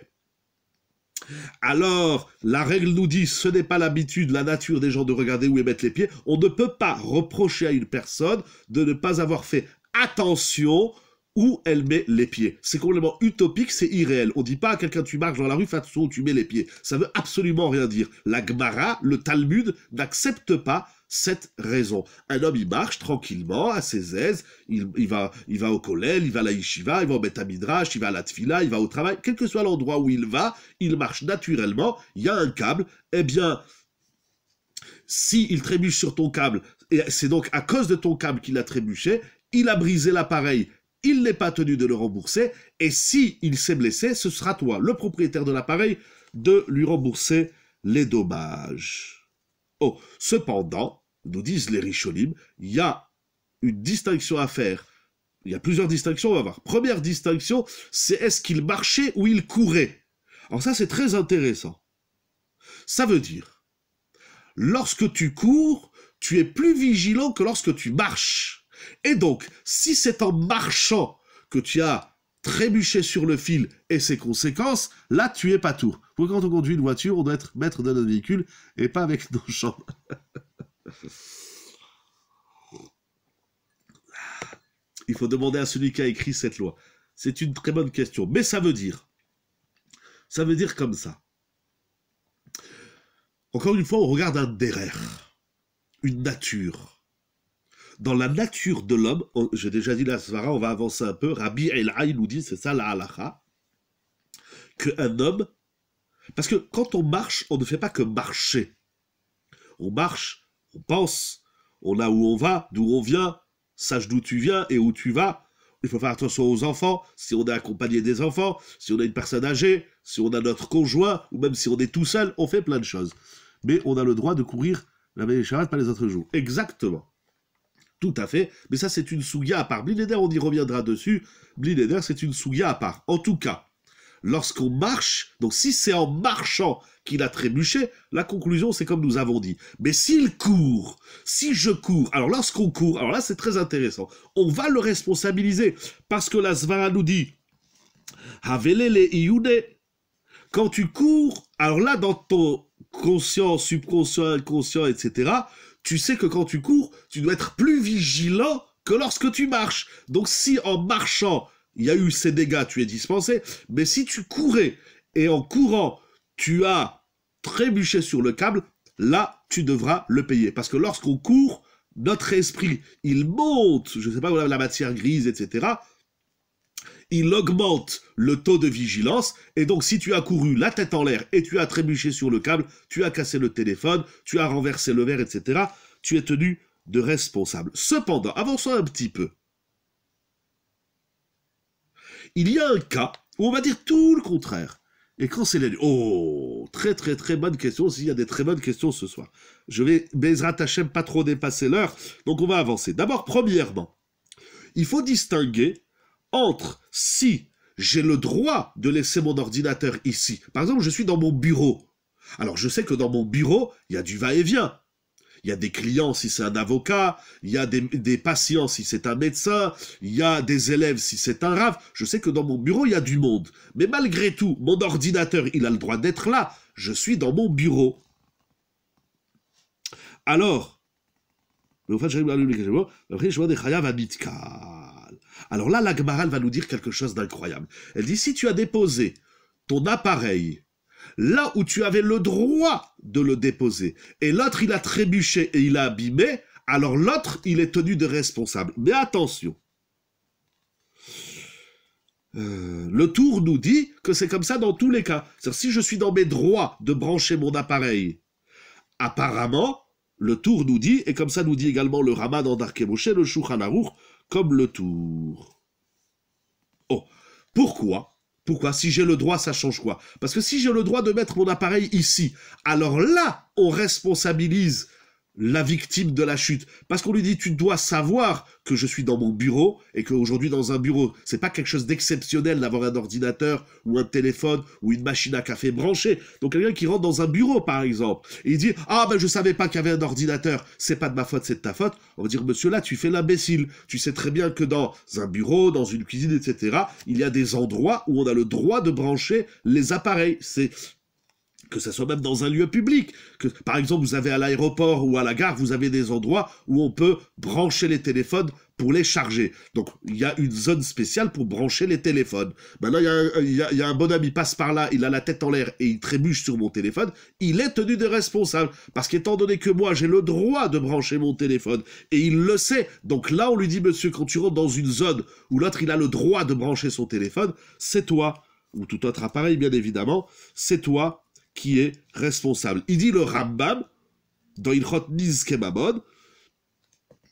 alors, la règle nous dit, ce n'est pas l'habitude, la nature des gens de regarder où ils mettent les pieds. On ne peut pas reprocher à une personne de ne pas avoir fait attention où elle met les pieds. C'est complètement utopique, c'est irréel. On ne dit pas à quelqu'un tu marches dans la rue, fais attention où tu mets les pieds. Ça veut absolument rien dire. La Gemara, le Talmud n'accepte pas cette raison. Un homme, il marche tranquillement, à ses aises, il, va, il va au collège, il va à la il va au il va à la tfila, il va au travail, quel que soit l'endroit où il va, il marche naturellement, il y a un câble, eh bien, si il trébuche sur ton câble, et c'est donc à cause de ton câble qu'il a trébuché, il a brisé l'appareil il n'est pas tenu de le rembourser, et si il s'est blessé, ce sera toi, le propriétaire de l'appareil, de lui rembourser les dommages. Oh, cependant, nous disent les Richolim, il y a une distinction à faire. Il y a plusieurs distinctions, on va voir. Première distinction, c'est est-ce qu'il marchait ou il courait Alors ça, c'est très intéressant. Ça veut dire, lorsque tu cours, tu es plus vigilant que lorsque tu marches. Et donc, si c'est en marchant que tu as trébuché sur le fil et ses conséquences, là tu es pas tout. quand on conduit une voiture, on doit être maître de notre véhicule et pas avec nos jambes. *laughs* Il faut demander à celui qui a écrit cette loi. C'est une très bonne question. Mais ça veut dire, ça veut dire comme ça. Encore une fois, on regarde un derrière, une nature, dans la nature de l'homme, j'ai déjà dit la Svara, on va avancer un peu, Rabbi El il nous dit, c'est ça la halakha, qu'un homme, parce que quand on marche, on ne fait pas que marcher. On marche, on pense, on a où on va, d'où on vient, sache d'où tu viens et où tu vas. Il faut faire attention aux enfants, si on est accompagné des enfants, si on a une personne âgée, si on a notre conjoint, ou même si on est tout seul, on fait plein de choses. Mais on a le droit de courir la veille pas les autres jours. Exactement. Tout à fait. Mais ça, c'est une souillade à part. Blinéder, on y reviendra dessus. Blinéder c'est une souillade à part. En tout cas, lorsqu'on marche, donc si c'est en marchant qu'il a trébuché, la conclusion, c'est comme nous avons dit. Mais s'il court, si je cours, alors lorsqu'on court, alors là, c'est très intéressant. On va le responsabiliser. Parce que la Svara nous dit les Quand tu cours, alors là, dans ton conscient, subconscient, inconscient, etc., tu sais que quand tu cours, tu dois être plus vigilant que lorsque tu marches. Donc si en marchant, il y a eu ces dégâts, tu es dispensé, mais si tu courais et en courant, tu as trébuché sur le câble, là, tu devras le payer. Parce que lorsqu'on court, notre esprit, il monte, je ne sais pas, la matière grise, etc il augmente le taux de vigilance. Et donc, si tu as couru la tête en l'air et tu as trébuché sur le câble, tu as cassé le téléphone, tu as renversé le verre, etc., tu es tenu de responsable. Cependant, avançons un petit peu. Il y a un cas où on va dire tout le contraire. Et quand c'est les... Oh, très très très bonne question, s'il y a des très bonnes questions ce soir. Je vais, Bezrat chaîne pas trop dépasser l'heure, donc on va avancer. D'abord, premièrement, il faut distinguer entre si j'ai le droit de laisser mon ordinateur ici. Par exemple, je suis dans mon bureau. Alors je sais que dans mon bureau, il y a du va-et-vient. Il y a des clients si c'est un avocat, il y a des, patients si c'est un médecin, il y a des élèves si c'est un rave. Je sais que dans mon bureau, il y a du monde. Mais malgré tout, mon ordinateur, il a le droit d'être là. Je suis dans mon bureau. Alors, alors là, l'Agmaral va nous dire quelque chose d'incroyable. Elle dit, si tu as déposé ton appareil là où tu avais le droit de le déposer, et l'autre, il a trébuché et il a abîmé, alors l'autre, il est tenu de responsable. Mais attention, euh, le tour nous dit que c'est comme ça dans tous les cas. cest si je suis dans mes droits de brancher mon appareil, apparemment, le tour nous dit, et comme ça nous dit également le Raman en Darkemoshe, le Shulchan comme le tour. Oh, pourquoi Pourquoi Si j'ai le droit, ça change quoi Parce que si j'ai le droit de mettre mon appareil ici, alors là, on responsabilise la victime de la chute. Parce qu'on lui dit, tu dois savoir que je suis dans mon bureau et qu'aujourd'hui dans un bureau, c'est pas quelque chose d'exceptionnel d'avoir un ordinateur ou un téléphone ou une machine à café branchée. Donc quelqu'un qui rentre dans un bureau, par exemple, et il dit, ah ben je savais pas qu'il y avait un ordinateur, c'est pas de ma faute, c'est de ta faute. On va dire, monsieur là, tu fais l'imbécile. Tu sais très bien que dans un bureau, dans une cuisine, etc., il y a des endroits où on a le droit de brancher les appareils. C'est que ce soit même dans un lieu public. Que, par exemple, vous avez à l'aéroport ou à la gare, vous avez des endroits où on peut brancher les téléphones pour les charger. Donc, il y a une zone spéciale pour brancher les téléphones. Maintenant, il y, il y y a un bonhomme, il passe par là, il a la tête en l'air et il trébuche sur mon téléphone. Il est tenu de responsable. Parce qu'étant donné que moi, j'ai le droit de brancher mon téléphone, et il le sait. Donc là, on lui dit, monsieur, quand tu rentres dans une zone où l'autre, il a le droit de brancher son téléphone, c'est toi ou tout autre appareil, bien évidemment, c'est toi qui est responsable. Il dit le Rambam dans Ilchot Nizkemamon,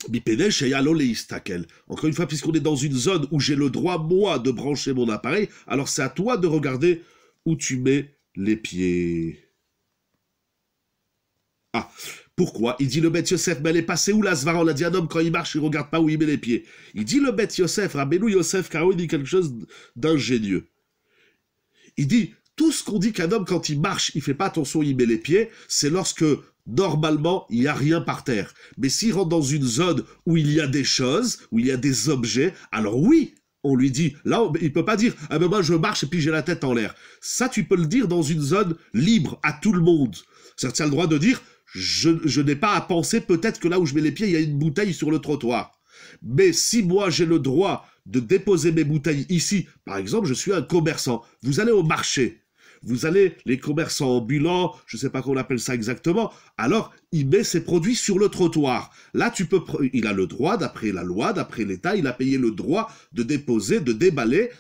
encore une fois, puisqu'on est dans une zone où j'ai le droit, moi, de brancher mon appareil, alors c'est à toi de regarder où tu mets les pieds. Ah, pourquoi Il dit le Bet Yosef, mais elle est passée où la zvara ?» On a dit un homme, quand il marche, il regarde pas où il met les pieds. Il dit le Bet Yosef, Rabbeinu Yosef Karo, il dit quelque chose d'ingénieux. Il dit, tout ce qu'on dit qu'un homme, quand il marche, il fait pas attention, il met les pieds, c'est lorsque, normalement, il n'y a rien par terre. Mais s'il rentre dans une zone où il y a des choses, où il y a des objets, alors oui, on lui dit, là, il peut pas dire, ah ben moi je marche et puis j'ai la tête en l'air. Ça, tu peux le dire dans une zone libre, à tout le monde. cest le droit de dire, je, je n'ai pas à penser, peut-être que là où je mets les pieds, il y a une bouteille sur le trottoir. Mais si moi j'ai le droit de déposer mes bouteilles ici, par exemple, je suis un commerçant, vous allez au marché, vous allez, les commerçants ambulants, je ne sais pas comment on appelle ça exactement, alors il met ses produits sur le trottoir. Là, tu peux, il a le droit, d'après la loi, d'après l'État, il a payé le droit de déposer, de déballer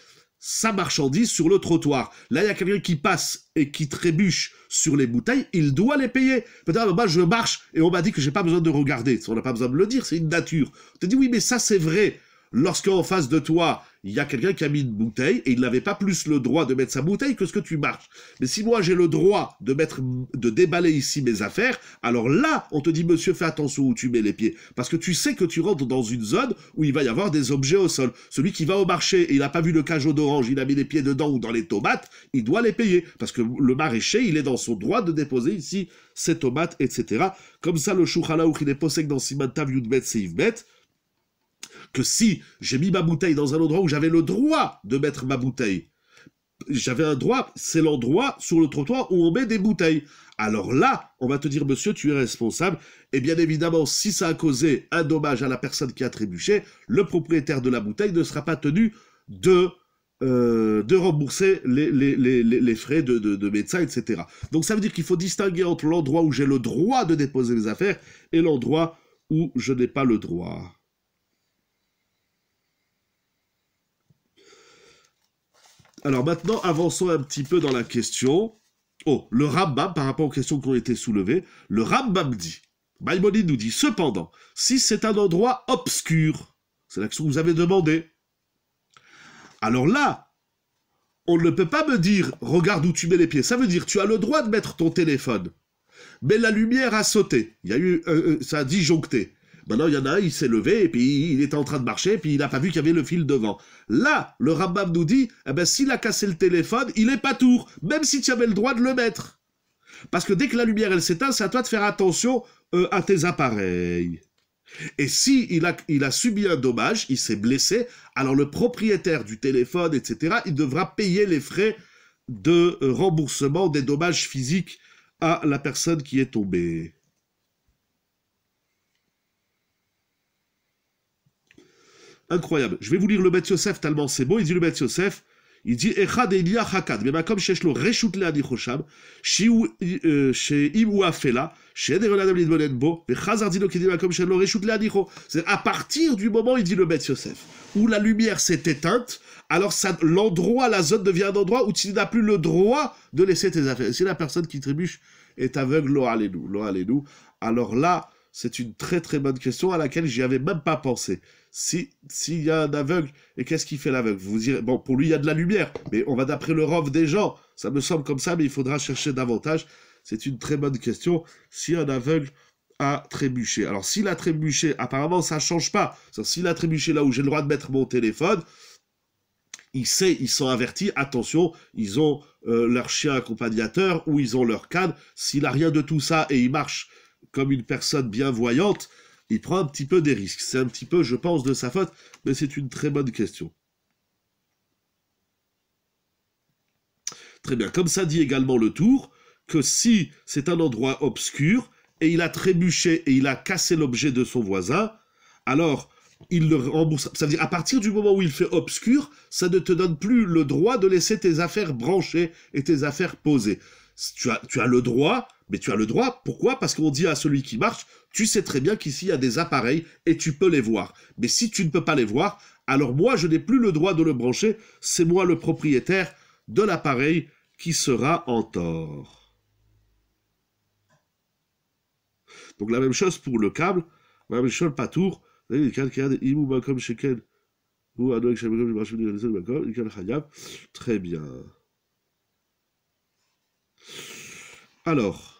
sa marchandise sur le trottoir. Là, il y a quelqu'un qui passe et qui trébuche sur les bouteilles, il doit les payer. Peut-être, moi, je marche et on m'a dit que j'ai pas besoin de regarder. On n'a pas besoin de le dire, c'est une nature. On te dit, oui, mais ça, c'est vrai lorsqu'en face de toi, il y a quelqu'un qui a mis une bouteille et il n'avait pas plus le droit de mettre sa bouteille que ce que tu marches. Mais si moi j'ai le droit de mettre, de déballer ici mes affaires, alors là, on te dit monsieur, fais attention où tu mets les pieds. Parce que tu sais que tu rentres dans une zone où il va y avoir des objets au sol. Celui qui va au marché et il n'a pas vu le cajot d'orange, il a mis les pieds dedans ou dans les tomates, il doit les payer. Parce que le maraîcher, il est dans son droit de déposer ici ses tomates, etc. Comme ça, le chouchalaouk, il est possède dans Simantav Yudbet Seivbet que si j'ai mis ma bouteille dans un endroit où j'avais le droit de mettre ma bouteille, j'avais un droit, c'est l'endroit sur le trottoir où on met des bouteilles. Alors là, on va te dire, monsieur, tu es responsable. Et bien évidemment, si ça a causé un dommage à la personne qui a trébuché, le propriétaire de la bouteille ne sera pas tenu de, euh, de rembourser les, frais de, de, de, médecin, etc. Donc ça veut dire qu'il faut distinguer entre l'endroit où j'ai le droit de déposer mes affaires et l'endroit où je n'ai pas le droit. Alors maintenant, avançons un petit peu dans la question. Oh, le Rambam, par rapport aux questions qui ont été soulevées, le Rambam dit, Maïmonide nous dit, cependant, si c'est un endroit obscur, c'est l'action que vous avez demandé, alors là, on ne peut pas me dire, regarde où tu mets les pieds. Ça veut dire, tu as le droit de mettre ton téléphone. Mais la lumière a sauté. Il y a eu, euh, euh, ça a disjoncté. Maintenant, il y en a un, il s'est levé, et puis il était en train de marcher, puis il n'a pas vu qu'il y avait le fil devant. Là, le rabbin nous dit, eh ben, s'il a cassé le téléphone, il est pas tour, même si tu avais le droit de le mettre. Parce que dès que la lumière, elle s'éteint, c'est à toi de faire attention euh, à tes appareils. Et si il a, il a subi un dommage, il s'est blessé, alors le propriétaire du téléphone, etc., il devra payer les frais de euh, remboursement des dommages physiques à la personne qui est tombée. Incroyable. Je vais vous lire le Beth Yosef, tellement c'est beau. Il dit le Beth Yosef, il dit Echad Hakad, mais comme Adi euh, Bo, et Chazardino comme C'est à partir du moment, il dit le Beth Yosef, où la lumière s'est éteinte, alors l'endroit, la zone devient un endroit où tu n'as plus le droit de laisser tes affaires. Si la personne qui trébuche est aveugle, alors là, c'est une très très bonne question à laquelle j'y avais même pas pensé s'il y a un aveugle, et qu'est-ce qui fait l'aveugle Vous direz, bon, pour lui, il y a de la lumière, mais on va d'après le rove des gens. Ça me semble comme ça, mais il faudra chercher davantage. C'est une très bonne question. Si un aveugle a trébuché. Alors, s'il a trébuché, apparemment, ça ne change pas. S'il a trébuché là où j'ai le droit de mettre mon téléphone, il sait, ils sont avertis, attention, ils ont euh, leur chien accompagnateur ou ils ont leur canne. S'il n'a rien de tout ça et il marche comme une personne bien voyante, il prend un petit peu des risques. C'est un petit peu, je pense, de sa faute, mais c'est une très bonne question. Très bien. Comme ça dit également le tour, que si c'est un endroit obscur, et il a trébuché et il a cassé l'objet de son voisin, alors il le rembourse. Ça veut dire, à partir du moment où il fait obscur, ça ne te donne plus le droit de laisser tes affaires branchées et tes affaires posées. Tu as, tu as le droit mais tu as le droit. Pourquoi Parce qu'on dit à celui qui marche, tu sais très bien qu'ici il y a des appareils et tu peux les voir. Mais si tu ne peux pas les voir, alors moi je n'ai plus le droit de le brancher, c'est moi le propriétaire de l'appareil qui sera en tort. Donc la même chose pour le câble, très bien. Alors,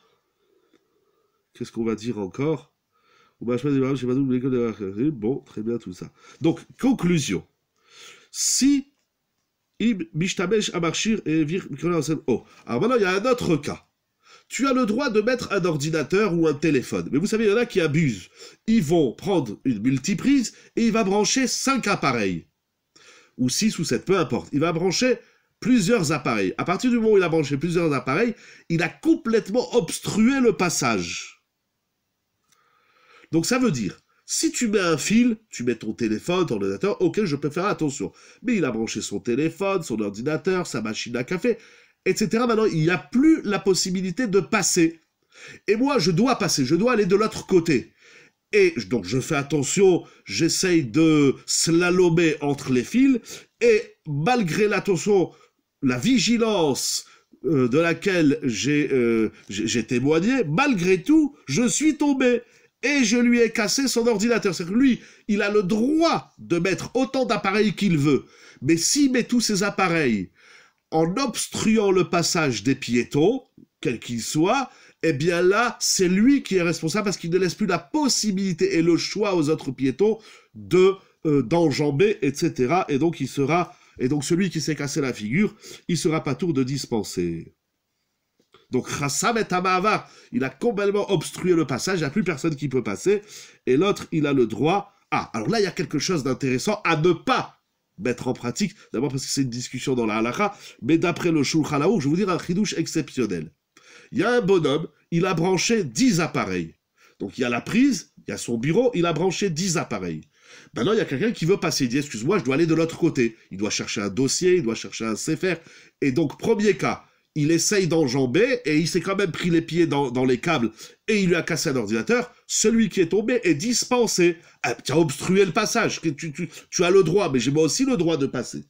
Qu'est-ce qu'on va dire encore Bon, très bien tout ça. Donc, conclusion. Si et Oh, alors maintenant, il y a un autre cas. Tu as le droit de mettre un ordinateur ou un téléphone. Mais vous savez, il y en a qui abusent. Ils vont prendre une multiprise et il va brancher 5 appareils. Ou 6 ou 7, peu importe. Il va brancher plusieurs appareils. À partir du moment où il a branché plusieurs appareils, il a complètement obstrué le passage. Donc ça veut dire, si tu mets un fil, tu mets ton téléphone, ton ordinateur, ok, je peux faire attention. Mais il a branché son téléphone, son ordinateur, sa machine à café, etc. Maintenant, il n'y a plus la possibilité de passer. Et moi, je dois passer, je dois aller de l'autre côté. Et donc, je fais attention, j'essaye de slalomer entre les fils, et malgré l'attention, la vigilance euh, de laquelle euh, j'ai témoigné, malgré tout, je suis tombé et je lui ai cassé son ordinateur. C'est-à-dire que lui, il a le droit de mettre autant d'appareils qu'il veut. Mais s'il met tous ces appareils en obstruant le passage des piétons, quel qu'il soit, eh bien là, c'est lui qui est responsable parce qu'il ne laisse plus la possibilité et le choix aux autres piétons de euh, d'enjamber, etc. Et donc il sera, et donc celui qui s'est cassé la figure, il sera pas tour de dispenser. Donc Chassam et il a complètement obstrué le passage, il n'y a plus personne qui peut passer, et l'autre, il a le droit à. Alors là, il y a quelque chose d'intéressant à ne pas mettre en pratique, d'abord parce que c'est une discussion dans la halakha, mais d'après le Shulchan je vais vous dire un chidouche exceptionnel. Il y a un bonhomme, il a branché 10 appareils. Donc il y a la prise, il y a son bureau, il a branché 10 appareils. Maintenant, il y a quelqu'un qui veut passer, il dit, excuse-moi, je dois aller de l'autre côté. Il doit chercher un dossier, il doit chercher un CFR. Et donc, premier cas, il essaye d'enjamber et il s'est quand même pris les pieds dans, les câbles et il lui a cassé un ordinateur, celui qui est tombé est dispensé. Ah, tu as obstrué le passage, tu, tu, as le droit, mais j'ai moi aussi le droit de passer.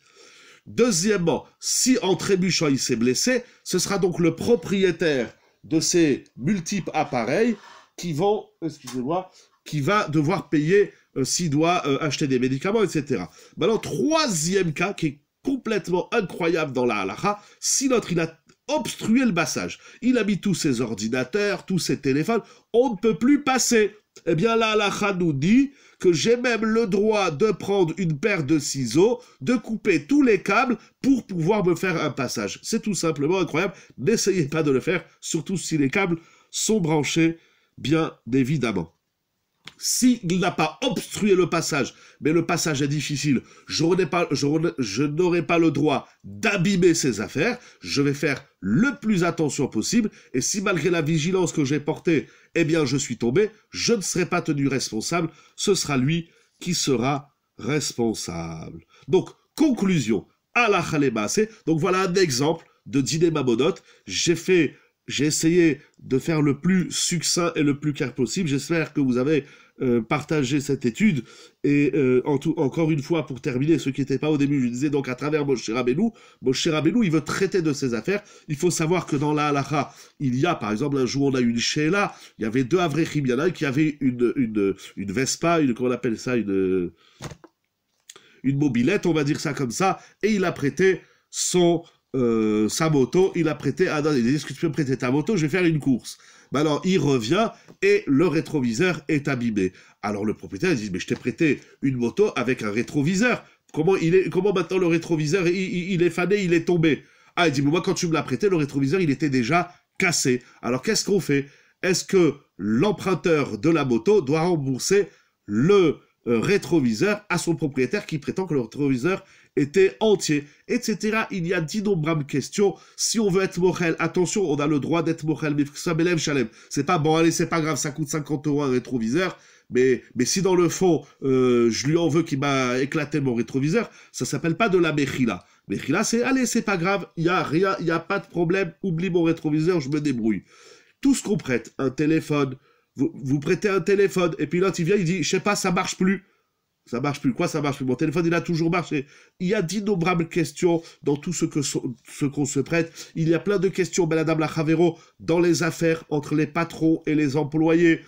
Deuxièmement, si en trébuchant il s'est blessé, ce sera donc le propriétaire de ces multiples appareils qui vont, excusez-moi, qui va devoir payer euh, s'il doit euh, acheter des médicaments, etc. Maintenant, troisième cas qui est complètement incroyable dans la halakha, si notre il a obstruer le passage. Il a mis tous ses ordinateurs, tous ses téléphones, on ne peut plus passer. Eh bien là, la nous dit que j'ai même le droit de prendre une paire de ciseaux, de couper tous les câbles pour pouvoir me faire un passage. C'est tout simplement incroyable. N'essayez pas de le faire, surtout si les câbles sont branchés, bien évidemment. S'il n'a pas obstrué le passage, mais le passage est difficile, je n'aurai pas, le droit d'abîmer ses affaires, je vais faire le plus attention possible, et si malgré la vigilance que j'ai portée, eh bien je suis tombé, je ne serai pas tenu responsable, ce sera lui qui sera responsable. Donc, conclusion, Allah c'est donc voilà un exemple de dîner ma j'ai fait j'ai essayé de faire le plus succinct et le plus clair possible. J'espère que vous avez euh, partager cette étude. Et euh, encore une fois, pour terminer, ce qui n'était pas au début, je disais donc à travers Moshe Rabbeinu, Moshe Rabbeinu, il veut traiter de ses affaires. Il faut savoir que dans la halacha, il y a, par exemple, un jour, on a eu une Sheila, il y avait deux Avrechim, qui avait une, une, une Vespa, une, comment appelle ça, une, une mobilette, on va dire ça comme ça, et il a prêté son euh, sa moto, il a prêté à non, il dit, prêter ta moto, je vais faire une course. Mais alors, il revient et le rétroviseur est abîmé. Alors, le propriétaire dit, mais je t'ai prêté une moto avec un rétroviseur. Comment, il est, comment maintenant le rétroviseur, il, est fané, il est tombé Ah, il dit, mais moi, quand tu me l'as prêté, le rétroviseur, il était déjà cassé. Alors, qu'est-ce qu'on fait Est-ce que l'emprunteur de la moto doit rembourser le euh, rétroviseur à son propriétaire qui prétend que le rétroviseur était entier, etc. Il y a d'innombrables questions. Si on veut être morel, attention, on a le droit d'être morel, mais ça m'élève chalem. C'est pas bon, allez, c'est pas grave, ça coûte 50 euros un rétroviseur. Mais, mais si dans le fond, euh, je lui en veux qu'il m'a éclaté mon rétroviseur, ça s'appelle pas de la Mechila. Mechila, c'est allez, c'est pas grave, il y a rien, il n'y a pas de problème, oublie mon rétroviseur, je me débrouille. Tout ce qu'on prête, un téléphone, vous, prêtez un téléphone, et puis l'autre, il vient, il dit, je sais pas, ça marche plus. Ça marche plus. Quoi, ça marche plus Mon téléphone, il a toujours marché. Il y a d'innombrables questions dans tout ce que ce qu'on se prête. Il y a plein de questions, Madame la Javero, dans les affaires entre les patrons et les employés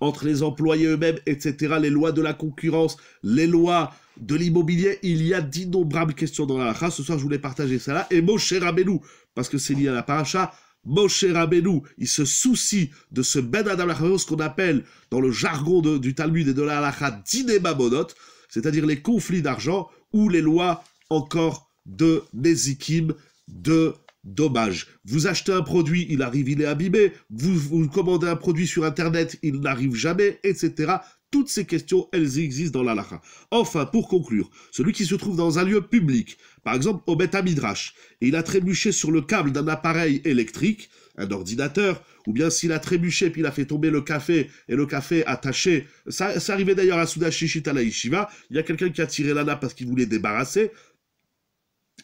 entre les employés eux-mêmes, etc., les lois de la concurrence, les lois de l'immobilier, il y a d'innombrables questions dans la race. Ce soir, je voulais partager ça là. Et cher Abelou, parce que c'est lié à la paracha, Moshe Rabbeinu, il se soucie de ce Ben Adam ce qu'on appelle dans le jargon du Talmud et de la c'est-à-dire les conflits d'argent ou les lois encore de Nezikim, de dommages. Vous achetez un produit, il arrive, il est abîmé, vous commandez un produit sur Internet, il n'arrive jamais, etc. Toutes ces questions, elles existent dans l'alaha. Enfin, pour conclure, celui qui se trouve dans un lieu public, par exemple au et il a trébuché sur le câble d'un appareil électrique, un ordinateur, ou bien s'il a trébuché puis il a fait tomber le café et le café attaché, ça, ça arrivait d'ailleurs à Soudashishita à la il y a quelqu'un qui a tiré la nappe parce qu'il voulait débarrasser,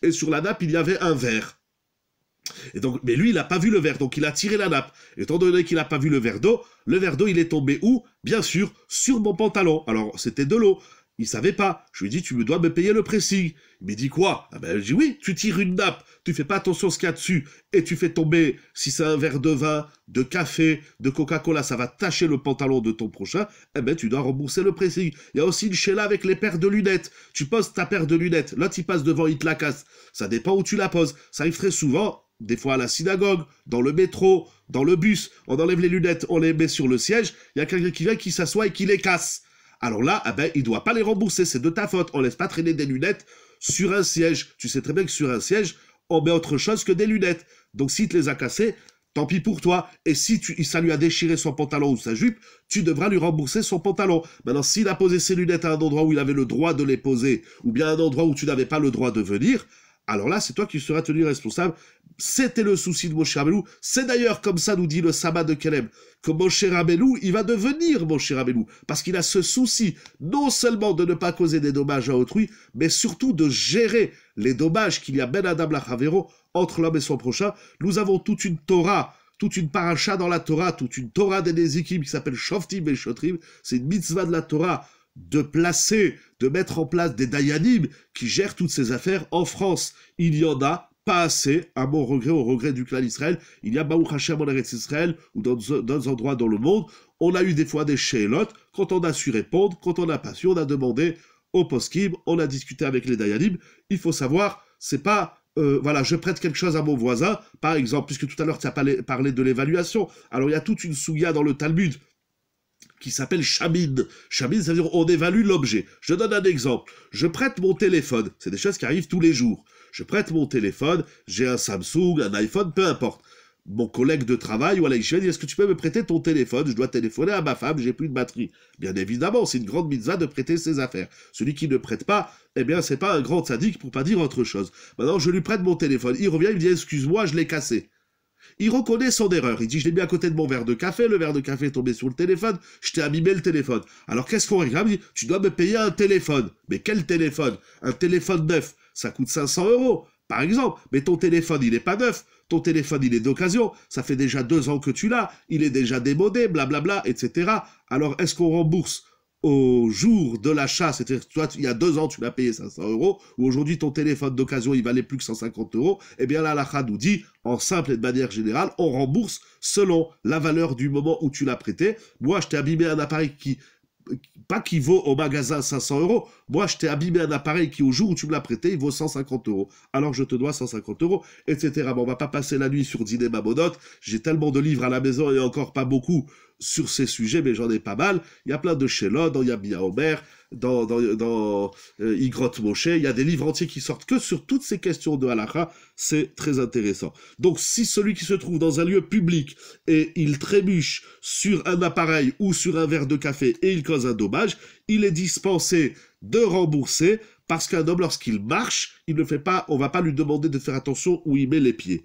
et sur la nappe il y avait un verre. Et donc, mais lui, il n'a pas vu le verre, donc il a tiré la nappe. Étant donné qu'il n'a pas vu le verre d'eau, le verre d'eau, il est tombé où Bien sûr, sur mon pantalon. Alors, c'était de l'eau. Il savait pas. Je lui ai dit, tu me dois me payer le pressing. Il me dit quoi ah ben, dit, oui, tu tires une nappe, tu fais pas attention à ce qu'il y a dessus, et tu fais tomber, si c'est un verre de vin, de café, de Coca-Cola, ça va tacher le pantalon de ton prochain, eh ben, tu dois rembourser le pressing. Il y a aussi une chez là avec les paires de lunettes. Tu poses ta paire de lunettes, là, tu passes devant, il te la casse. Ça dépend où tu la poses. Ça arrive très souvent, des fois à la synagogue, dans le métro, dans le bus, on enlève les lunettes, on les met sur le siège, il y a quelqu'un qui vient, qui s'assoit et qui les casse. Alors là, eh ben, il doit pas les rembourser, c'est de ta faute, on laisse pas traîner des lunettes sur un siège. Tu sais très bien que sur un siège, on met autre chose que des lunettes. Donc s'il te les a cassées, tant pis pour toi. Et si tu, ça lui a déchiré son pantalon ou sa jupe, tu devras lui rembourser son pantalon. Maintenant, s'il a posé ses lunettes à un endroit où il avait le droit de les poser, ou bien à un endroit où tu n'avais pas le droit de venir, alors là, c'est toi qui seras tenu responsable. C'était le souci de Moshe Rabelou. C'est d'ailleurs comme ça nous dit le sabbat de Caleb, que Moshe Rabelou, il va devenir Moshe Rabelou, parce qu'il a ce souci non seulement de ne pas causer des dommages à autrui, mais surtout de gérer les dommages qu'il y a Ben Adam la Havero entre l'homme et son prochain. Nous avons toute une Torah toute une paracha dans la Torah, toute une Torah des équipes qui s'appelle Shoftim et Shotrim, c'est une mitzvah de la Torah de placer, de mettre en place des Dayanim qui gèrent toutes ces affaires en France. Il y en a pas assez, à mon regret, au regret du clan Israël. Il y a Baou Hashem en Eretz Israël ou dans d'autres endroits dans le monde. On a eu des fois des Sheilot. Quand on a su répondre, quand on n'a pas su, on a demandé au Poskim, on a discuté avec les Dayanim. Il faut savoir, c'est pas euh, voilà, je prête quelque chose à mon voisin, par exemple, puisque tout à l'heure tu as parlé, de l'évaluation. Alors il y a toute une souillade dans le Talmud qui s'appelle chamine, chamine ça veut dire on évalue l'objet. Je donne un exemple. Je prête mon téléphone. C'est des choses qui arrivent tous les jours. Je prête mon téléphone, j'ai un Samsung, un iPhone, peu importe. Mon collègue de travail, à il dit Est-ce que tu peux me prêter ton téléphone Je dois téléphoner à ma femme, j'ai plus de batterie. Bien évidemment, c'est une grande mitzvah de prêter ses affaires. Celui qui ne prête pas, eh bien, c'est pas un grand sadique pour pas dire autre chose. Maintenant, je lui prête mon téléphone. Il revient, il me dit Excuse-moi, je l'ai cassé. Il reconnaît son erreur. Il dit, je l'ai mis à côté de mon verre de café, le verre de café est tombé sur le téléphone, je t'ai abîmé le téléphone. Alors qu'est-ce qu'on réclame Il tu dois me payer un téléphone. Mais quel téléphone Un téléphone neuf, ça coûte 500 euros, par exemple. Mais ton téléphone, il n'est pas neuf. Ton téléphone, il est d'occasion. Ça fait déjà deux ans que tu l'as. Il est déjà démodé, blablabla, etc. Alors, est-ce qu'on rembourse au jour de l'achat, c'est-à-dire toi, il y a deux ans, tu l'as payé 500 euros, ou aujourd'hui ton téléphone d'occasion, il valait plus que 150 euros, eh bien là, la nous dit, en simple et de manière générale, on rembourse selon la valeur du moment où tu l'as prêté. Moi, je t'ai abîmé un appareil qui, pas qui vaut au magasin 500 euros, moi, je t'ai abîmé un appareil qui, au jour où tu me l'as prêté, il vaut 150 euros, alors je te dois 150 euros, etc. Bon, on va pas passer la nuit sur dîner ma j'ai tellement de livres à la maison et encore pas beaucoup sur ces sujets, mais j'en ai pas mal. Il y a plein de Shelon, dans Yabia Omer, dans, dans, dans euh, grotte Moshe. Il y a des livres entiers qui sortent que sur toutes ces questions de halakha. C'est très intéressant. Donc, si celui qui se trouve dans un lieu public et il trébuche sur un appareil ou sur un verre de café et il cause un dommage, il est dispensé de rembourser parce qu'un homme, lorsqu'il marche, il ne fait pas, on va pas lui demander de faire attention où il met les pieds.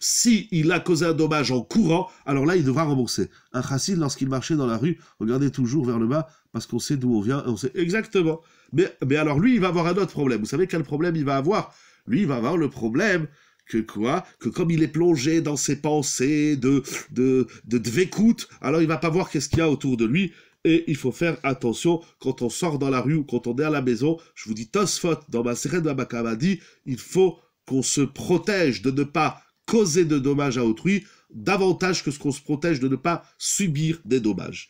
Si il a causé un dommage en courant, alors là, il devra rembourser. Un racine lorsqu'il marchait dans la rue, regardez toujours vers le bas, parce qu'on sait d'où on vient, on sait exactement. Mais, mais alors lui, il va avoir un autre problème. Vous savez quel problème il va avoir Lui, il va avoir le problème que quoi Que comme il est plongé dans ses pensées de de de, alors il va pas voir qu'est-ce qu'il y a autour de lui. Et il faut faire attention quand on sort dans la rue ou quand on est à la maison. Je vous dis Tosfot dans ma série de la dit il faut qu'on se protège de ne pas causer de dommages à autrui davantage que ce qu'on se protège de ne pas subir des dommages.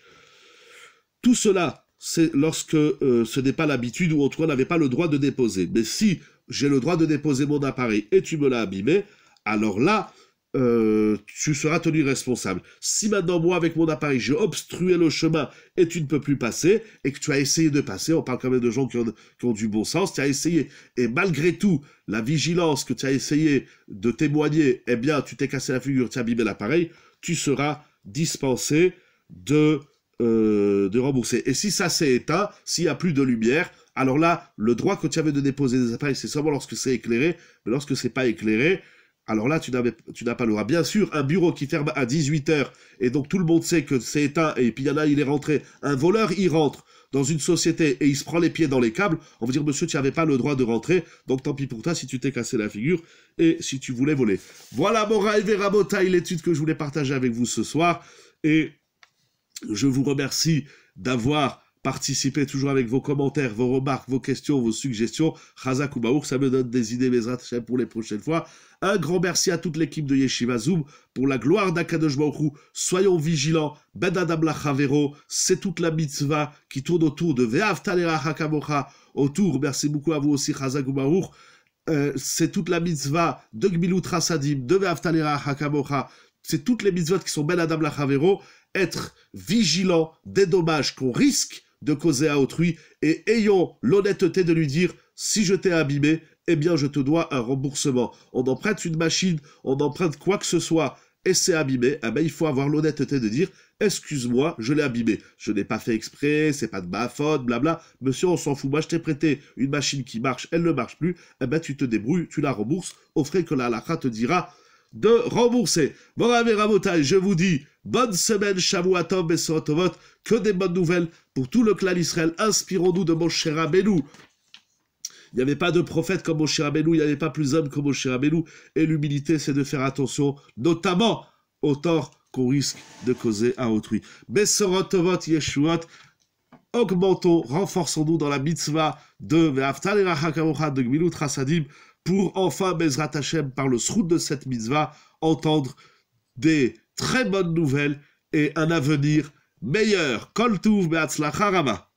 Tout cela, c'est lorsque euh, ce n'est pas l'habitude ou en n'avait pas le droit de déposer. Mais si j'ai le droit de déposer mon appareil et tu me l'as abîmé, alors là, euh, tu seras tenu responsable. Si maintenant moi, avec mon appareil, j'ai obstrué le chemin et tu ne peux plus passer, et que tu as essayé de passer, on parle quand même de gens qui ont, du bon sens, tu as essayé, et malgré tout, la vigilance que tu as essayé de témoigner, eh bien, tu t'es cassé la figure, tu as abîmé l'appareil, tu seras dispensé de, euh, de rembourser. Et si ça s'est éteint, s'il n'y a plus de lumière, alors là, le droit que tu avais de déposer des appareils, c'est seulement lorsque c'est éclairé, mais lorsque c'est pas éclairé, alors là, tu n'as pas le droit. Bien sûr, un bureau qui ferme à 18h, et donc tout le monde sait que c'est éteint, et puis il y en a, il est rentré. Un voleur, il rentre dans une société et il se prend les pieds dans les câbles. On va dire, monsieur, tu n'avais pas le droit de rentrer, donc tant pis pour toi si tu t'es cassé la figure et si tu voulais voler. Voilà, Mora et l'étude que je voulais partager avec vous ce soir. Et je vous remercie d'avoir Participez toujours avec vos commentaires, vos remarques, vos questions, vos suggestions. Chazak ou ça me donne des idées, mes Hachem, hein, pour les prochaines fois. Un grand merci à toute l'équipe de Yeshiva Zoom pour la gloire d'Akadosh Baruch Soyons vigilants. Ben Adam Lachavero, c'est toute la mitzvah qui tourne autour de Talera Hakamocha. Autour, merci beaucoup à vous aussi, Chazak ou euh, c'est toute la mitzvah de Gmilut Rasadim, de Ve'avtalera Hakamocha. C'est toutes les mitzvahs qui sont Ben Adam Lachavero. Être vigilant des dommages qu'on risque de causer à autrui et ayons l'honnêteté de lui dire si je t'ai abîmé, eh bien je te dois un remboursement. On emprunte une machine, on emprunte quoi que ce soit et c'est abîmé, eh bien, il faut avoir l'honnêteté de dire excuse-moi, je l'ai abîmé, je n'ai pas fait exprès, c'est pas de ma faute, blabla. Monsieur, on s'en fout, moi je t'ai prêté une machine qui marche, elle ne marche plus, eh bien tu te débrouilles, tu la rembourses, au frais que la lacra te dira de rembourser. bon Rabotai, je vous dis, bonne semaine, Shavuatov et que des bonnes nouvelles pour tout le clan d'Israël. Inspirons-nous de Moshe Rabbeinu. Il n'y avait pas de prophète comme Moshe Rabbeinu, il n'y avait pas plus homme comme Moshe Rabbeinu. Et l'humilité, c'est de faire attention, notamment au tort qu'on risque de causer à autrui. Besorotovot Yeshuot, augmentons, renforçons-nous dans la mitzvah de Ve'aftal de Hasadim, pour enfin, Bezrat Hashem, par le srout de cette mitzvah, entendre des très bonnes nouvelles et un avenir meilleur. Koltuv Beatzlacharama.